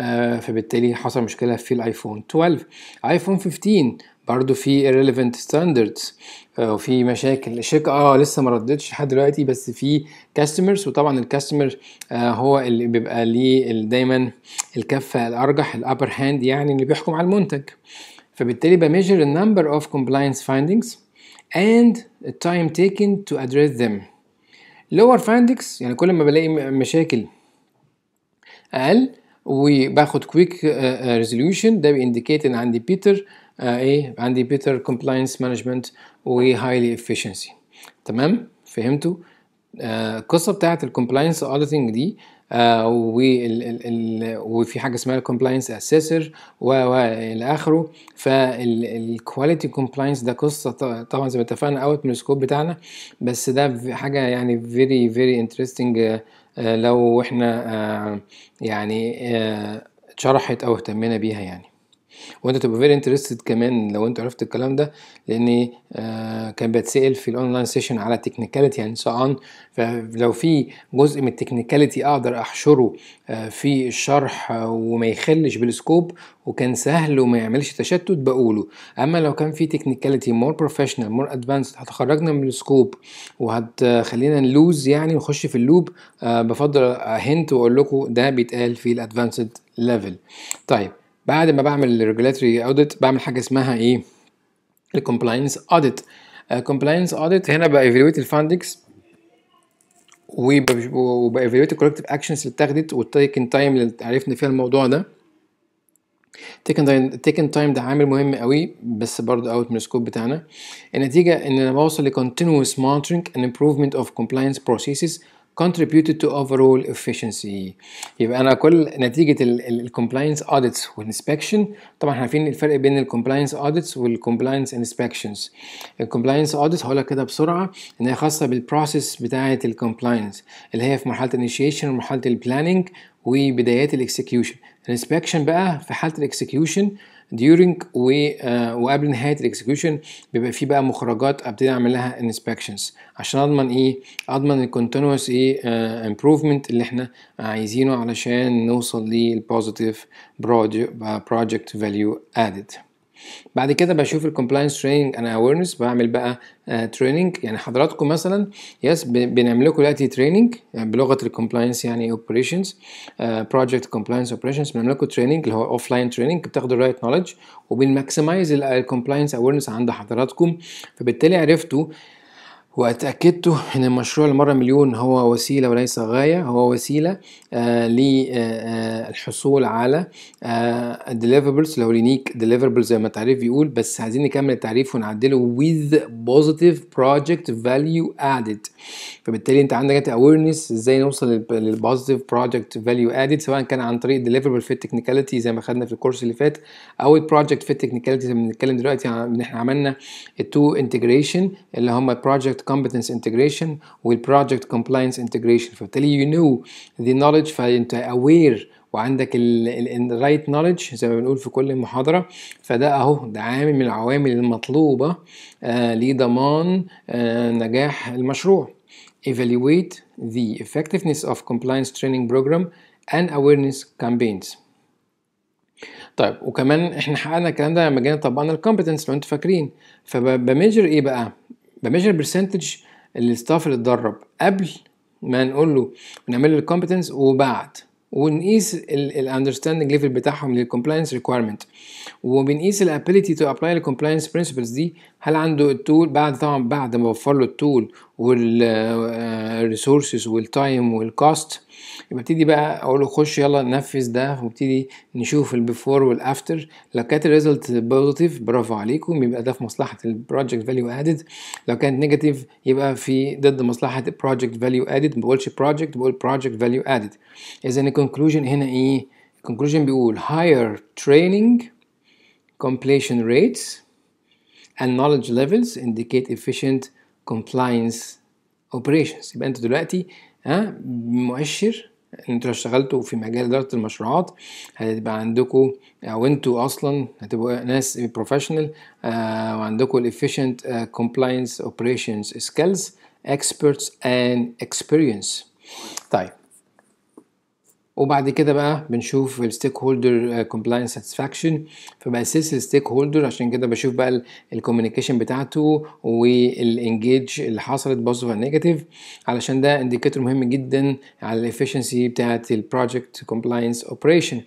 آه، فبالتالي حصل مشكله في الايفون 12 ايفون 15 برضه في irrelevant standards آه، وفي مشاكل الشركه اه لسه ما ردتش لحد دلوقتي بس في كاستمرز وطبعا الكاستمر آه هو اللي بيبقى ليه دايما الكفه الارجح الابر هاند يعني اللي بيحكم على المنتج فبالتالي بميجر النمبر اوف compliance findings and time taken to address them lower findings يعني كل ما بلاقي مشاكل اقل وباخد كويك ريزوليوشن آه، آه، ده بيندكيت ان عندي بيتر آه، ايه عندي بيتر كومبلاينس مانجمنت وهايلي افشنسي تمام فهمتوا آه، القصه بتاعه الكومبلاينس اوديتنج دي آه وفي حاجه اسمها الكومبلاينس اسيسور والى اخره فالكواليتي كومبلاينس ده قصه طبعا زي ما اتفقنا اوت من السكوب بتاعنا بس ده حاجه يعني فيري فيري انترستنج لو احنا آه يعني آه او اهتمينا بيها يعني وانت تبقى فيري انترستد كمان لو انت عرفت الكلام ده لان آه كان بتسال في الاونلاين سيشن على تكنيكاليتي يعني سو اون فلو في جزء من التكنيكاليتي اقدر احشره آه في الشرح آه، وما يخلش بالسكوب وكان سهل وما يعملش تشتت بقوله اما لو كان في تكنيكاليتي مور بروفيشنال مور ادفانسد هتخرجنا من السكوب وهتخلينا نلوز يعني نخش في اللوب آه بفضل هنت واقول لكم ده بيتقال في الادفانسد ليفل طيب بعد ما بعمل الريجولاتوري اوديت بعمل حاجه اسمها ايه الكومبلاينس اوديت كومبلاينس اوديت هنا بايفالويت الفاندكس وبايفالويت الكوركتيف اكشنز اللي اتاخدت والتيكن تايم اللي عرفنا فيها الموضوع ده تيكن تايم تيكن تايم ده عامل مهم قوي بس برضه اوت من السكوب بتاعنا النتيجه ان انا بوصل لكونتينوس مونترنج اند امبروفمنت اوف كومبلاينس بروسيسز contributed to overall efficiency يبقى انا كل نتيجه الكومبلاينس اوديتس والانسبكشن طبعا احنا عارفين الفرق بين الكومبلاينس اوديتس والكومبلاينس انسبكشنز الكومبلاينس اوديتس هقولها كده بسرعه ان هي خاصه بالبروسيس بتاعه الكومبلاينس اللي هي في مرحله الانيشيشن ومرحله البلاننج وبدايات الاكسكيوشن الانسبكشن بقى في حاله الاكسكيوشن during و آه، وقبل نهايه الاكسكيوشن بيبقى في بقى مخرجات ابتدي اعمل لها انسبكشنز عشان اضمن ايه اضمن الكونتينوس ايه امبروفمنت آه، اللي احنا عايزينه علشان نوصل للبوزيتيف بروجكت فاليو ادد بعد كده بشوف الكومبلاينس تريننج انا اويرنس بعمل بقى تريننج آه، uh, يعني حضراتكم مثلا يس بنعمل لكم دلوقتي تريننج آه، بلغه الكومبلاينس يعني اوبريشنز بروجكت كومبلاينس اوبريشنز بنعمل لكم تريننج اللي هو اوف لاين تريننج بتاخدوا الرايت نولج وبنماكسمايز الكومبلاينس اويرنس عند حضراتكم فبالتالي عرفتوا uh, وأتأكدت أن المشروع المرة مليون هو وسيلة وليس غاية هو وسيلة آه، للحصول آه، آه، على deliverables لو لينيك ديليفربلز deliverables زي ما التعريف بيقول بس عايزين نكمل التعريف ونعدله with positive project value added فبالتالي أنت عندك awareness إزاي نوصل للبوزيتيف project value added سواء كان عن طريق deliverable في التكنيكاليتي زي ما خدنا في الكورس اللي فات أو البروجكت في التكنيكاليتي زي ما بنتكلم دلوقتي إن إحنا عملنا التو انتجريشن اللي هم project project competence integration project compliance integration فبالتالي you know the knowledge فانت aware وعندك الرايت knowledge زي ما بنقول في كل محاضره فده اهو ده عامل من العوامل المطلوبه آه لضمان آه نجاح المشروع evaluate the effectiveness of compliance training program and awareness campaigns طيب وكمان احنا حققنا الكلام ده لما جينا طبقنا الكومبتنس لو انتوا فاكرين فبميجر ايه بقى بميجر برسنتج الستاف اللي اتدرب قبل ما نقول له نعمل له الكومبتنس وبعد ونقيس الاندرستاندنج ليفل بتاعهم للكومبلاينس ريكويرمنت وبنقيس الابيليتي تو ابلاي الكومبلاينس برنسبلز دي هل عنده التول بعد طبعا بعد ما اوفر له التول والريسورسز والتايم والكوست يبقى ابتدي بقى اقول له خش يلا ننفذ ده وابتدي نشوف البيفور والافتر لو كانت الريزلت بوزيتيف برافو عليكم يبقى ده في مصلحه البروجكت فاليو ادد لو كانت نيجاتيف يبقى في ضد مصلحه البروجكت فاليو ادد ما بقولش بروجكت بقول بروجكت فاليو ادد اذا الكونكلوجن هنا ايه الكونكلوجن بيقول higher training completion rates and knowledge levels indicate efficient compliance operations يبقى انت دلوقتي ها مؤشر انتوا اشتغلتوا في مجال اداره المشروعات هتبقى عندكم او انتوا اصلا هتبقوا ناس بروفيشنال آه وعندكم الافيشنت كومبلاينس اوبريشنز سكيلز اكسبرتس اند اكسبيرينس طيب وبعد كده بقى بنشوف الستيك هولدر كومبلاينس ساتسفاكشن فبأسس الستيك هولدر عشان كده بشوف بقى الكوميونيكيشن بتاعته والانجيج اللي حصلت بوزيتيف نيجاتيف علشان ده انديكيتور مهم جدا على الافشنسي بتاعت البروجكت كومبلاينس اوبريشن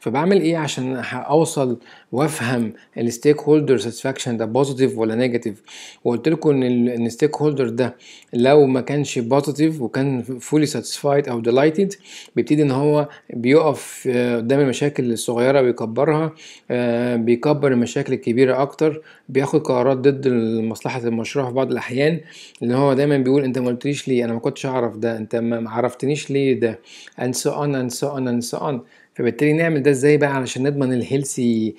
فبعمل ايه عشان اوصل وافهم الستيك هولدر ساتسفاكشن ده بوزيتيف ولا نيجاتيف وقلت لكم ان الستيك هولدر ده لو ما كانش بوزيتيف وكان فولي ساتسفايد او ديلايتد بيبتدي ان هو هو بيقف آه، قدام المشاكل الصغيره بيكبرها آه، بيكبر المشاكل الكبيره اكتر بياخد قرارات ضد مصلحه المشروع في بعض الاحيان اللي هو دايما بيقول انت ما قلتليش ليه انا ما كنتش اعرف ده انت ما عرفتنيش ليه ده and so on and so on and so on فبالتالي نعمل ده ازاي بقى علشان نضمن الهيلثي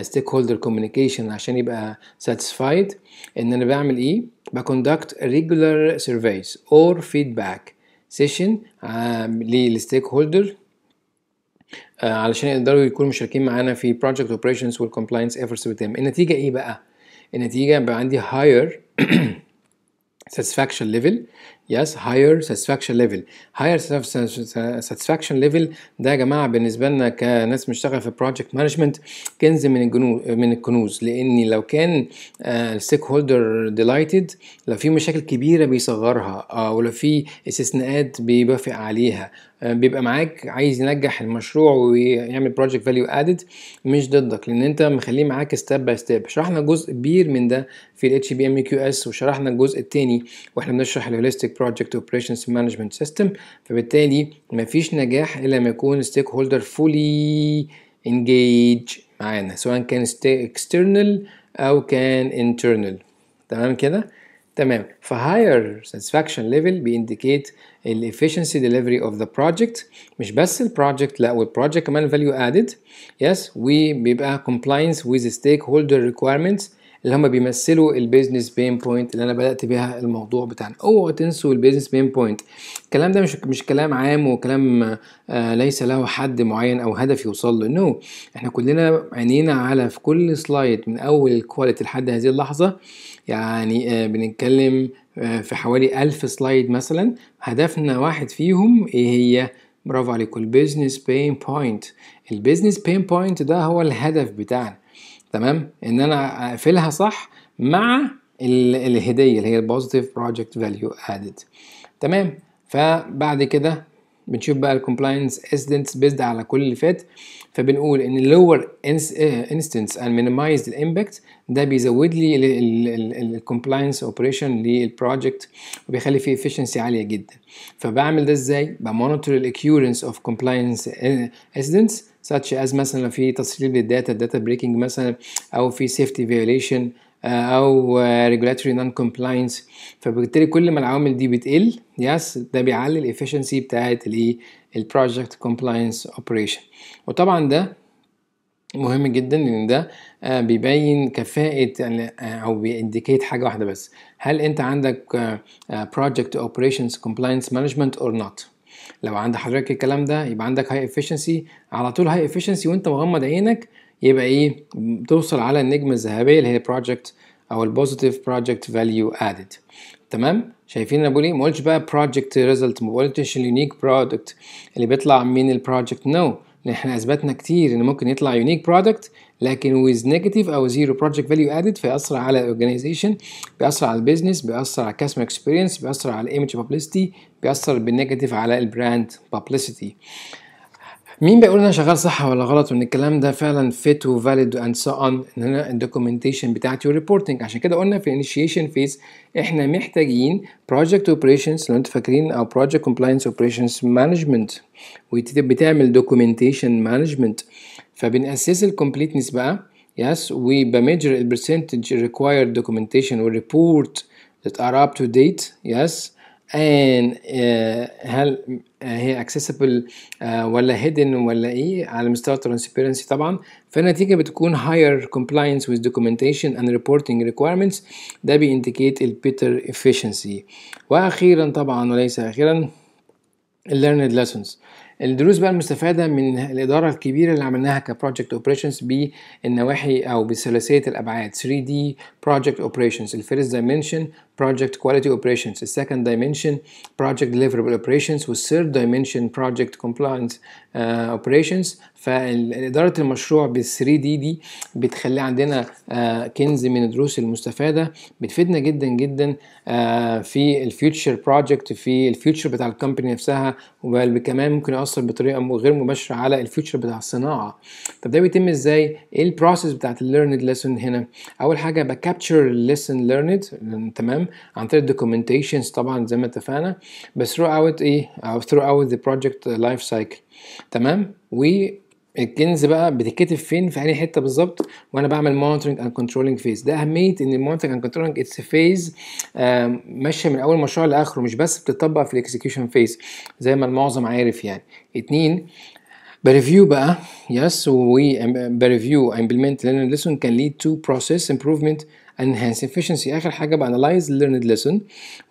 ستيك هولدر كوميونيكيشن عشان يبقى ساتيسفايد ان انا بعمل ايه بكوندكت ريجولار سيرفيس اور فيدباك سيشن للستيك هولدر علشان يقدروا يكونوا مشاركين معانا في بروجكت اوبريشنز والكومبلاينس ايفورتس بتاعهم النتيجه ايه بقى النتيجه بقى عندي هاير [CLEARS THROAT] satisfaction level yes higher satisfaction level higher satisfaction level ده يا جماعه بالنسبه لنا كناس بنشتغل في project management كنز من الجنوز من الكنوز لان لو كان الستيك هولدر ديلايتد لو في مشاكل كبيره بيصغرها او آه، لو في استثناءات بيوافق عليها بيبقى معاك عايز ينجح المشروع ويعمل بروجكت فاليو ادد مش ضدك لان انت مخليه معاك ستيب باي ستيب شرحنا جزء كبير من ده في الاتش بي ام كيو اس وشرحنا الجزء الثاني واحنا بنشرح الهوليستيك بروجكت اوبريشنز مانجمنت سيستم فبالتالي مفيش نجاح الا لما يكون ستيك هولدر فولي انجيج معانا سواء كان اكسترنال او كان انترنال تمام كده تمام for higher satisfaction level we indicate ال efficiency delivery of the project مش بس project لا وال project كمان value added yes وبيبقى compliance with stakeholder requirements اللي هم بيمثلوا البيزنس بين بوينت اللي انا بدات بيها الموضوع بتاعنا اوعوا تنسوا البيزنس بين بوينت الكلام ده مش مش كلام عام وكلام آه، ليس له حد معين او هدف يوصل له نو no. احنا كلنا عينينا على في كل سلايد من اول الكواليتي لحد هذه اللحظه يعني آه، بنتكلم آه، في حوالي ألف سلايد مثلا هدفنا واحد فيهم ايه هي برافو عليكم البيزنس بين بوينت البيزنس بين بوينت ده هو الهدف بتاعنا تمام ان انا اقفلها صح مع الهديه اللي هي البوزيتيف بروجكت فاليو ادد تمام فبعد كده بنشوف بقى الكومبلاينس انسيدنتس بيزد على كل اللي فات فبنقول ان اللور انستنس اند مينيمايزد الامباكت ده بيزود لي الكومبلاينس اوبريشن للبروجكت وبيخلي فيه افشنسي عاليه جدا فبعمل ده ازاي بمونيتور الاكيورنس اوف كومبلاينس انسيدنتس such as مثلا في تسريب للداتا داتا بريكنج مثلا او في سيفتي فيوليشن آه، او ريجولاتوري نون كومبلاينس فبالتالي كل ما العوامل دي بتقل يس ده بيعلي الافشنسي بتاعت الايه البروجكت كومبلاينس اوبريشن وطبعا ده مهم جدا لان ده آه، بيبين كفاءه آه، او بيانديكيت حاجه واحده بس هل انت عندك project operations compliance management or not لو عند حضرتك الكلام ده يبقى عندك هاي افشنسي على طول هاي افشنسي وانت مغمض عينك يبقى ايه توصل على النجمه الذهبيه اللي هي بروجكت او البوزيتيف بروجكت فاليو ادد تمام شايفين انا بقول ايه ما قلتش بقى بروجكت ريزلت ما قلتش اليونيك برودكت اللي بيطلع من البروجكت نو no. احنا اثبتنا كتير ان ممكن يطلع يونيك برودكت لكن with negative او zero project value added فيأثر على organization بيأثر على البيزنس بيأثر على customer experience بيأثر على image publicity بيأثر بالنيجاتيف على البراند publicity مين بيقول انا شغال صح ولا غلط وان الكلام ده فعلا فيت وفاليد اند so on ان انا الدوكيومنتيشن بتاعتي والريبورتنج عشان كده قلنا في الانيشيشن فيز احنا محتاجين بروجكت اوبريشنز لو انتوا فاكرين او بروجكت كومبلاينس اوبريشنز مانجمنت بتعمل دوكيومنتيشن مانجمنت فبنأسس completeness بقى yes يس percentage required documentation دوكيومنتيشن report that are up to date yes and هل هي accessible ولا hidden ولا ايه على مستوى transparency طبعا فالنتيجة بتكون higher compliance with documentation and reporting requirements ده بيindicate ال better efficiency واخيرا طبعا وليس اخيرا learned lessons الدروس بقى المستفادة من الإدارة الكبيرة اللي عملناها كبروجكت اوبريشنز بالنواحي أو بثلاثية الأبعاد 3D project operations الفيرست دايمنشن project quality operations the second dimension project deliverable operations والثird dimension project compliance uh, operations فإدارة المشروع بال 3 دي دي بتخلي عندنا uh, كنز من الدروس المستفادة بتفيدنا جدا جدا uh, في الفيوتشر بروجكت في الفيوتشر بتاع الكومباني نفسها وبل كمان ممكن يأثر بطريقة غير مباشرة على الفيوتشر بتاع الصناعة طب ده بيتم ازاي ايه البروسيس بتاعت الليرند ليسون هنا اول حاجة بكابتشر الليسون ليرند تمام عن طريق documentations طبعا زي ما اتفقنا بس throughout ايه او throughout the project life cycle تمام تمام والكنز بقى بتتكتب فين في اي حته بالظبط وانا بعمل مونitoring اند كنترولنج فيز ده اهميه ان المونitoring اند كنترولنج اتس فيز ماشيه من اول مشروع لاخره مش بس بتطبق في الاكسكيوشن فيز زي ما المعظم عارف يعني اتنين بريفيو بقى يس و امبلمنت لان الليسون كان ليد تو بروسيس امبروفمنت enhance efficiency اخر حاجه بانلايز learned lesson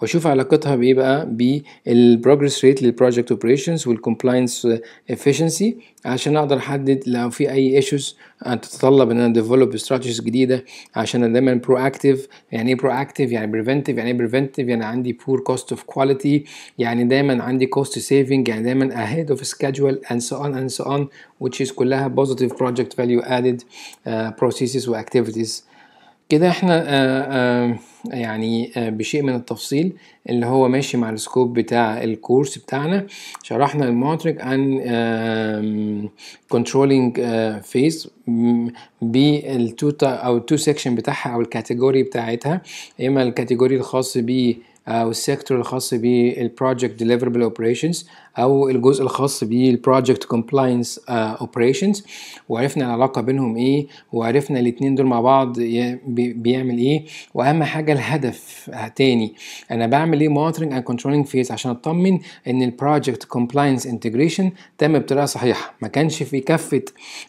واشوف علاقتها بايه بقى بالبروجرس ريت للبروجكت اوبريشنز والكومبلاينس efficiency عشان اقدر احدد لو في اي ايشوز تتطلب ان انا ديفلوب استراتيجيز جديده عشان انا دايما برو يعني ايه برو يعني بريفنتيف يعني ايه بريفنتيف يعني عندي بور كوست اوف كواليتي يعني دايما عندي كوست سيفنج يعني دايما اهيد اوف سكادجول اند سو اون اند سو اون which is كلها positive project value added uh, processes activities كده احنا آآ آه، آآ آه، يعني آه، بشيء من التفصيل اللي هو ماشي مع السكوب بتاع الكورس بتاعنا شرحنا الماتريك عن كنترولينج فيز بالتو او التو سيكشن بتاعها او الكاتيجوري بتاعتها اما الكاتيجوري الخاص بيه او السيكتور الخاص بالبروجكت ديليفربل اوبريشنز او الجزء الخاص بالبروجكت كومبلاينس اوبريشنز وعرفنا العلاقه بينهم ايه وعرفنا الاثنين دول مع بعض بيعمل ايه واهم حاجه الهدف آه، تاني انا بعمل ايه مونترنج اند كنترولنج فيز عشان اطمن ان البروجكت كومبلاينس انتجريشن تم بطريقه صحيحه ما كانش في كفه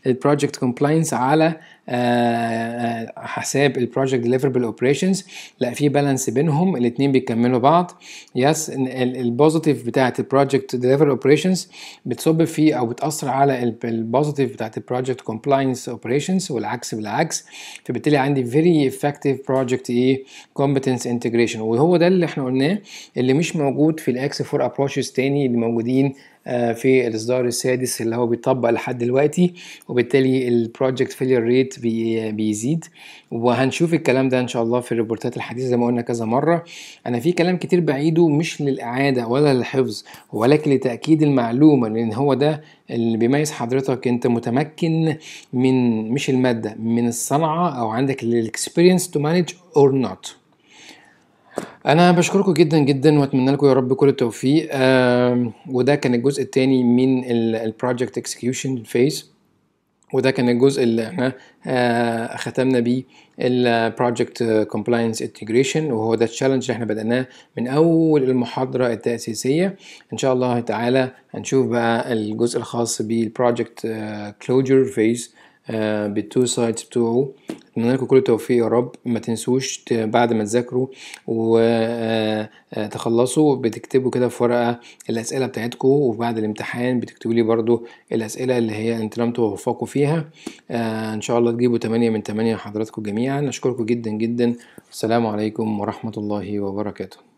البروجكت كومبلاينس على آه، آه، حساب البروجكت ديليفربل اوبريشنز لا في بالانس بينهم الاثنين بيكملوا بعض يس البوزيتيف بتاعت البروجكت whatever اوبريشنز بتصب في او بتاثر على البوزيتيف بتاعت البروجكت كومبلاينس اوبريشنز والعكس بالعكس فبالتالي عندي فيري افكتيف بروجكت ايه كومبتنس انتجريشن وهو ده اللي احنا قلناه اللي مش موجود في الاكس فور ابروشز تاني اللي موجودين آه، في الاصدار السادس اللي هو بيطبق لحد دلوقتي وبالتالي البروجكت فيلير ريت بيزيد وهنشوف الكلام ده ان شاء الله في الريبورتات الحديثه زي ما قلنا كذا مره انا في كلام كتير بعيده مش للاعاده ولا للحفظ ولكن لتاكيد المعلومه لان هو ده اللي بيميز حضرتك انت متمكن من مش الماده من الصنعه او عندك الاكسبيرينس تو مانج اور نوت انا بشكركم جدا جدا واتمنى لكم يا رب كل التوفيق وده كان الجزء الثاني من البروجكت اكسكيوشن فيز وده كان الجزء اللي احنا آه، ختمنا بيه البروجكت كومبلاينس انتجريشن وهو ده التشالنج اللي احنا بدأناه من اول المحاضرة التأسيسية ان شاء الله تعالى هنشوف بقى الجزء الخاص بالبروجكت كلوجر فيز آه، بالتو سايتس بتوعه اتمنى لكم كل التوفيق يا رب ما تنسوش بعد ما تذاكروا وتخلصوا آه، آه، بتكتبوا كده في ورقه الاسئله بتاعتكم وبعد الامتحان بتكتبوا لي برضو الاسئله اللي هي انتوا لم توفقوا فيها ان شاء الله تجيبوا 8 من 8 حضراتكم جميعا اشكركم جدا جدا السلام عليكم ورحمه الله وبركاته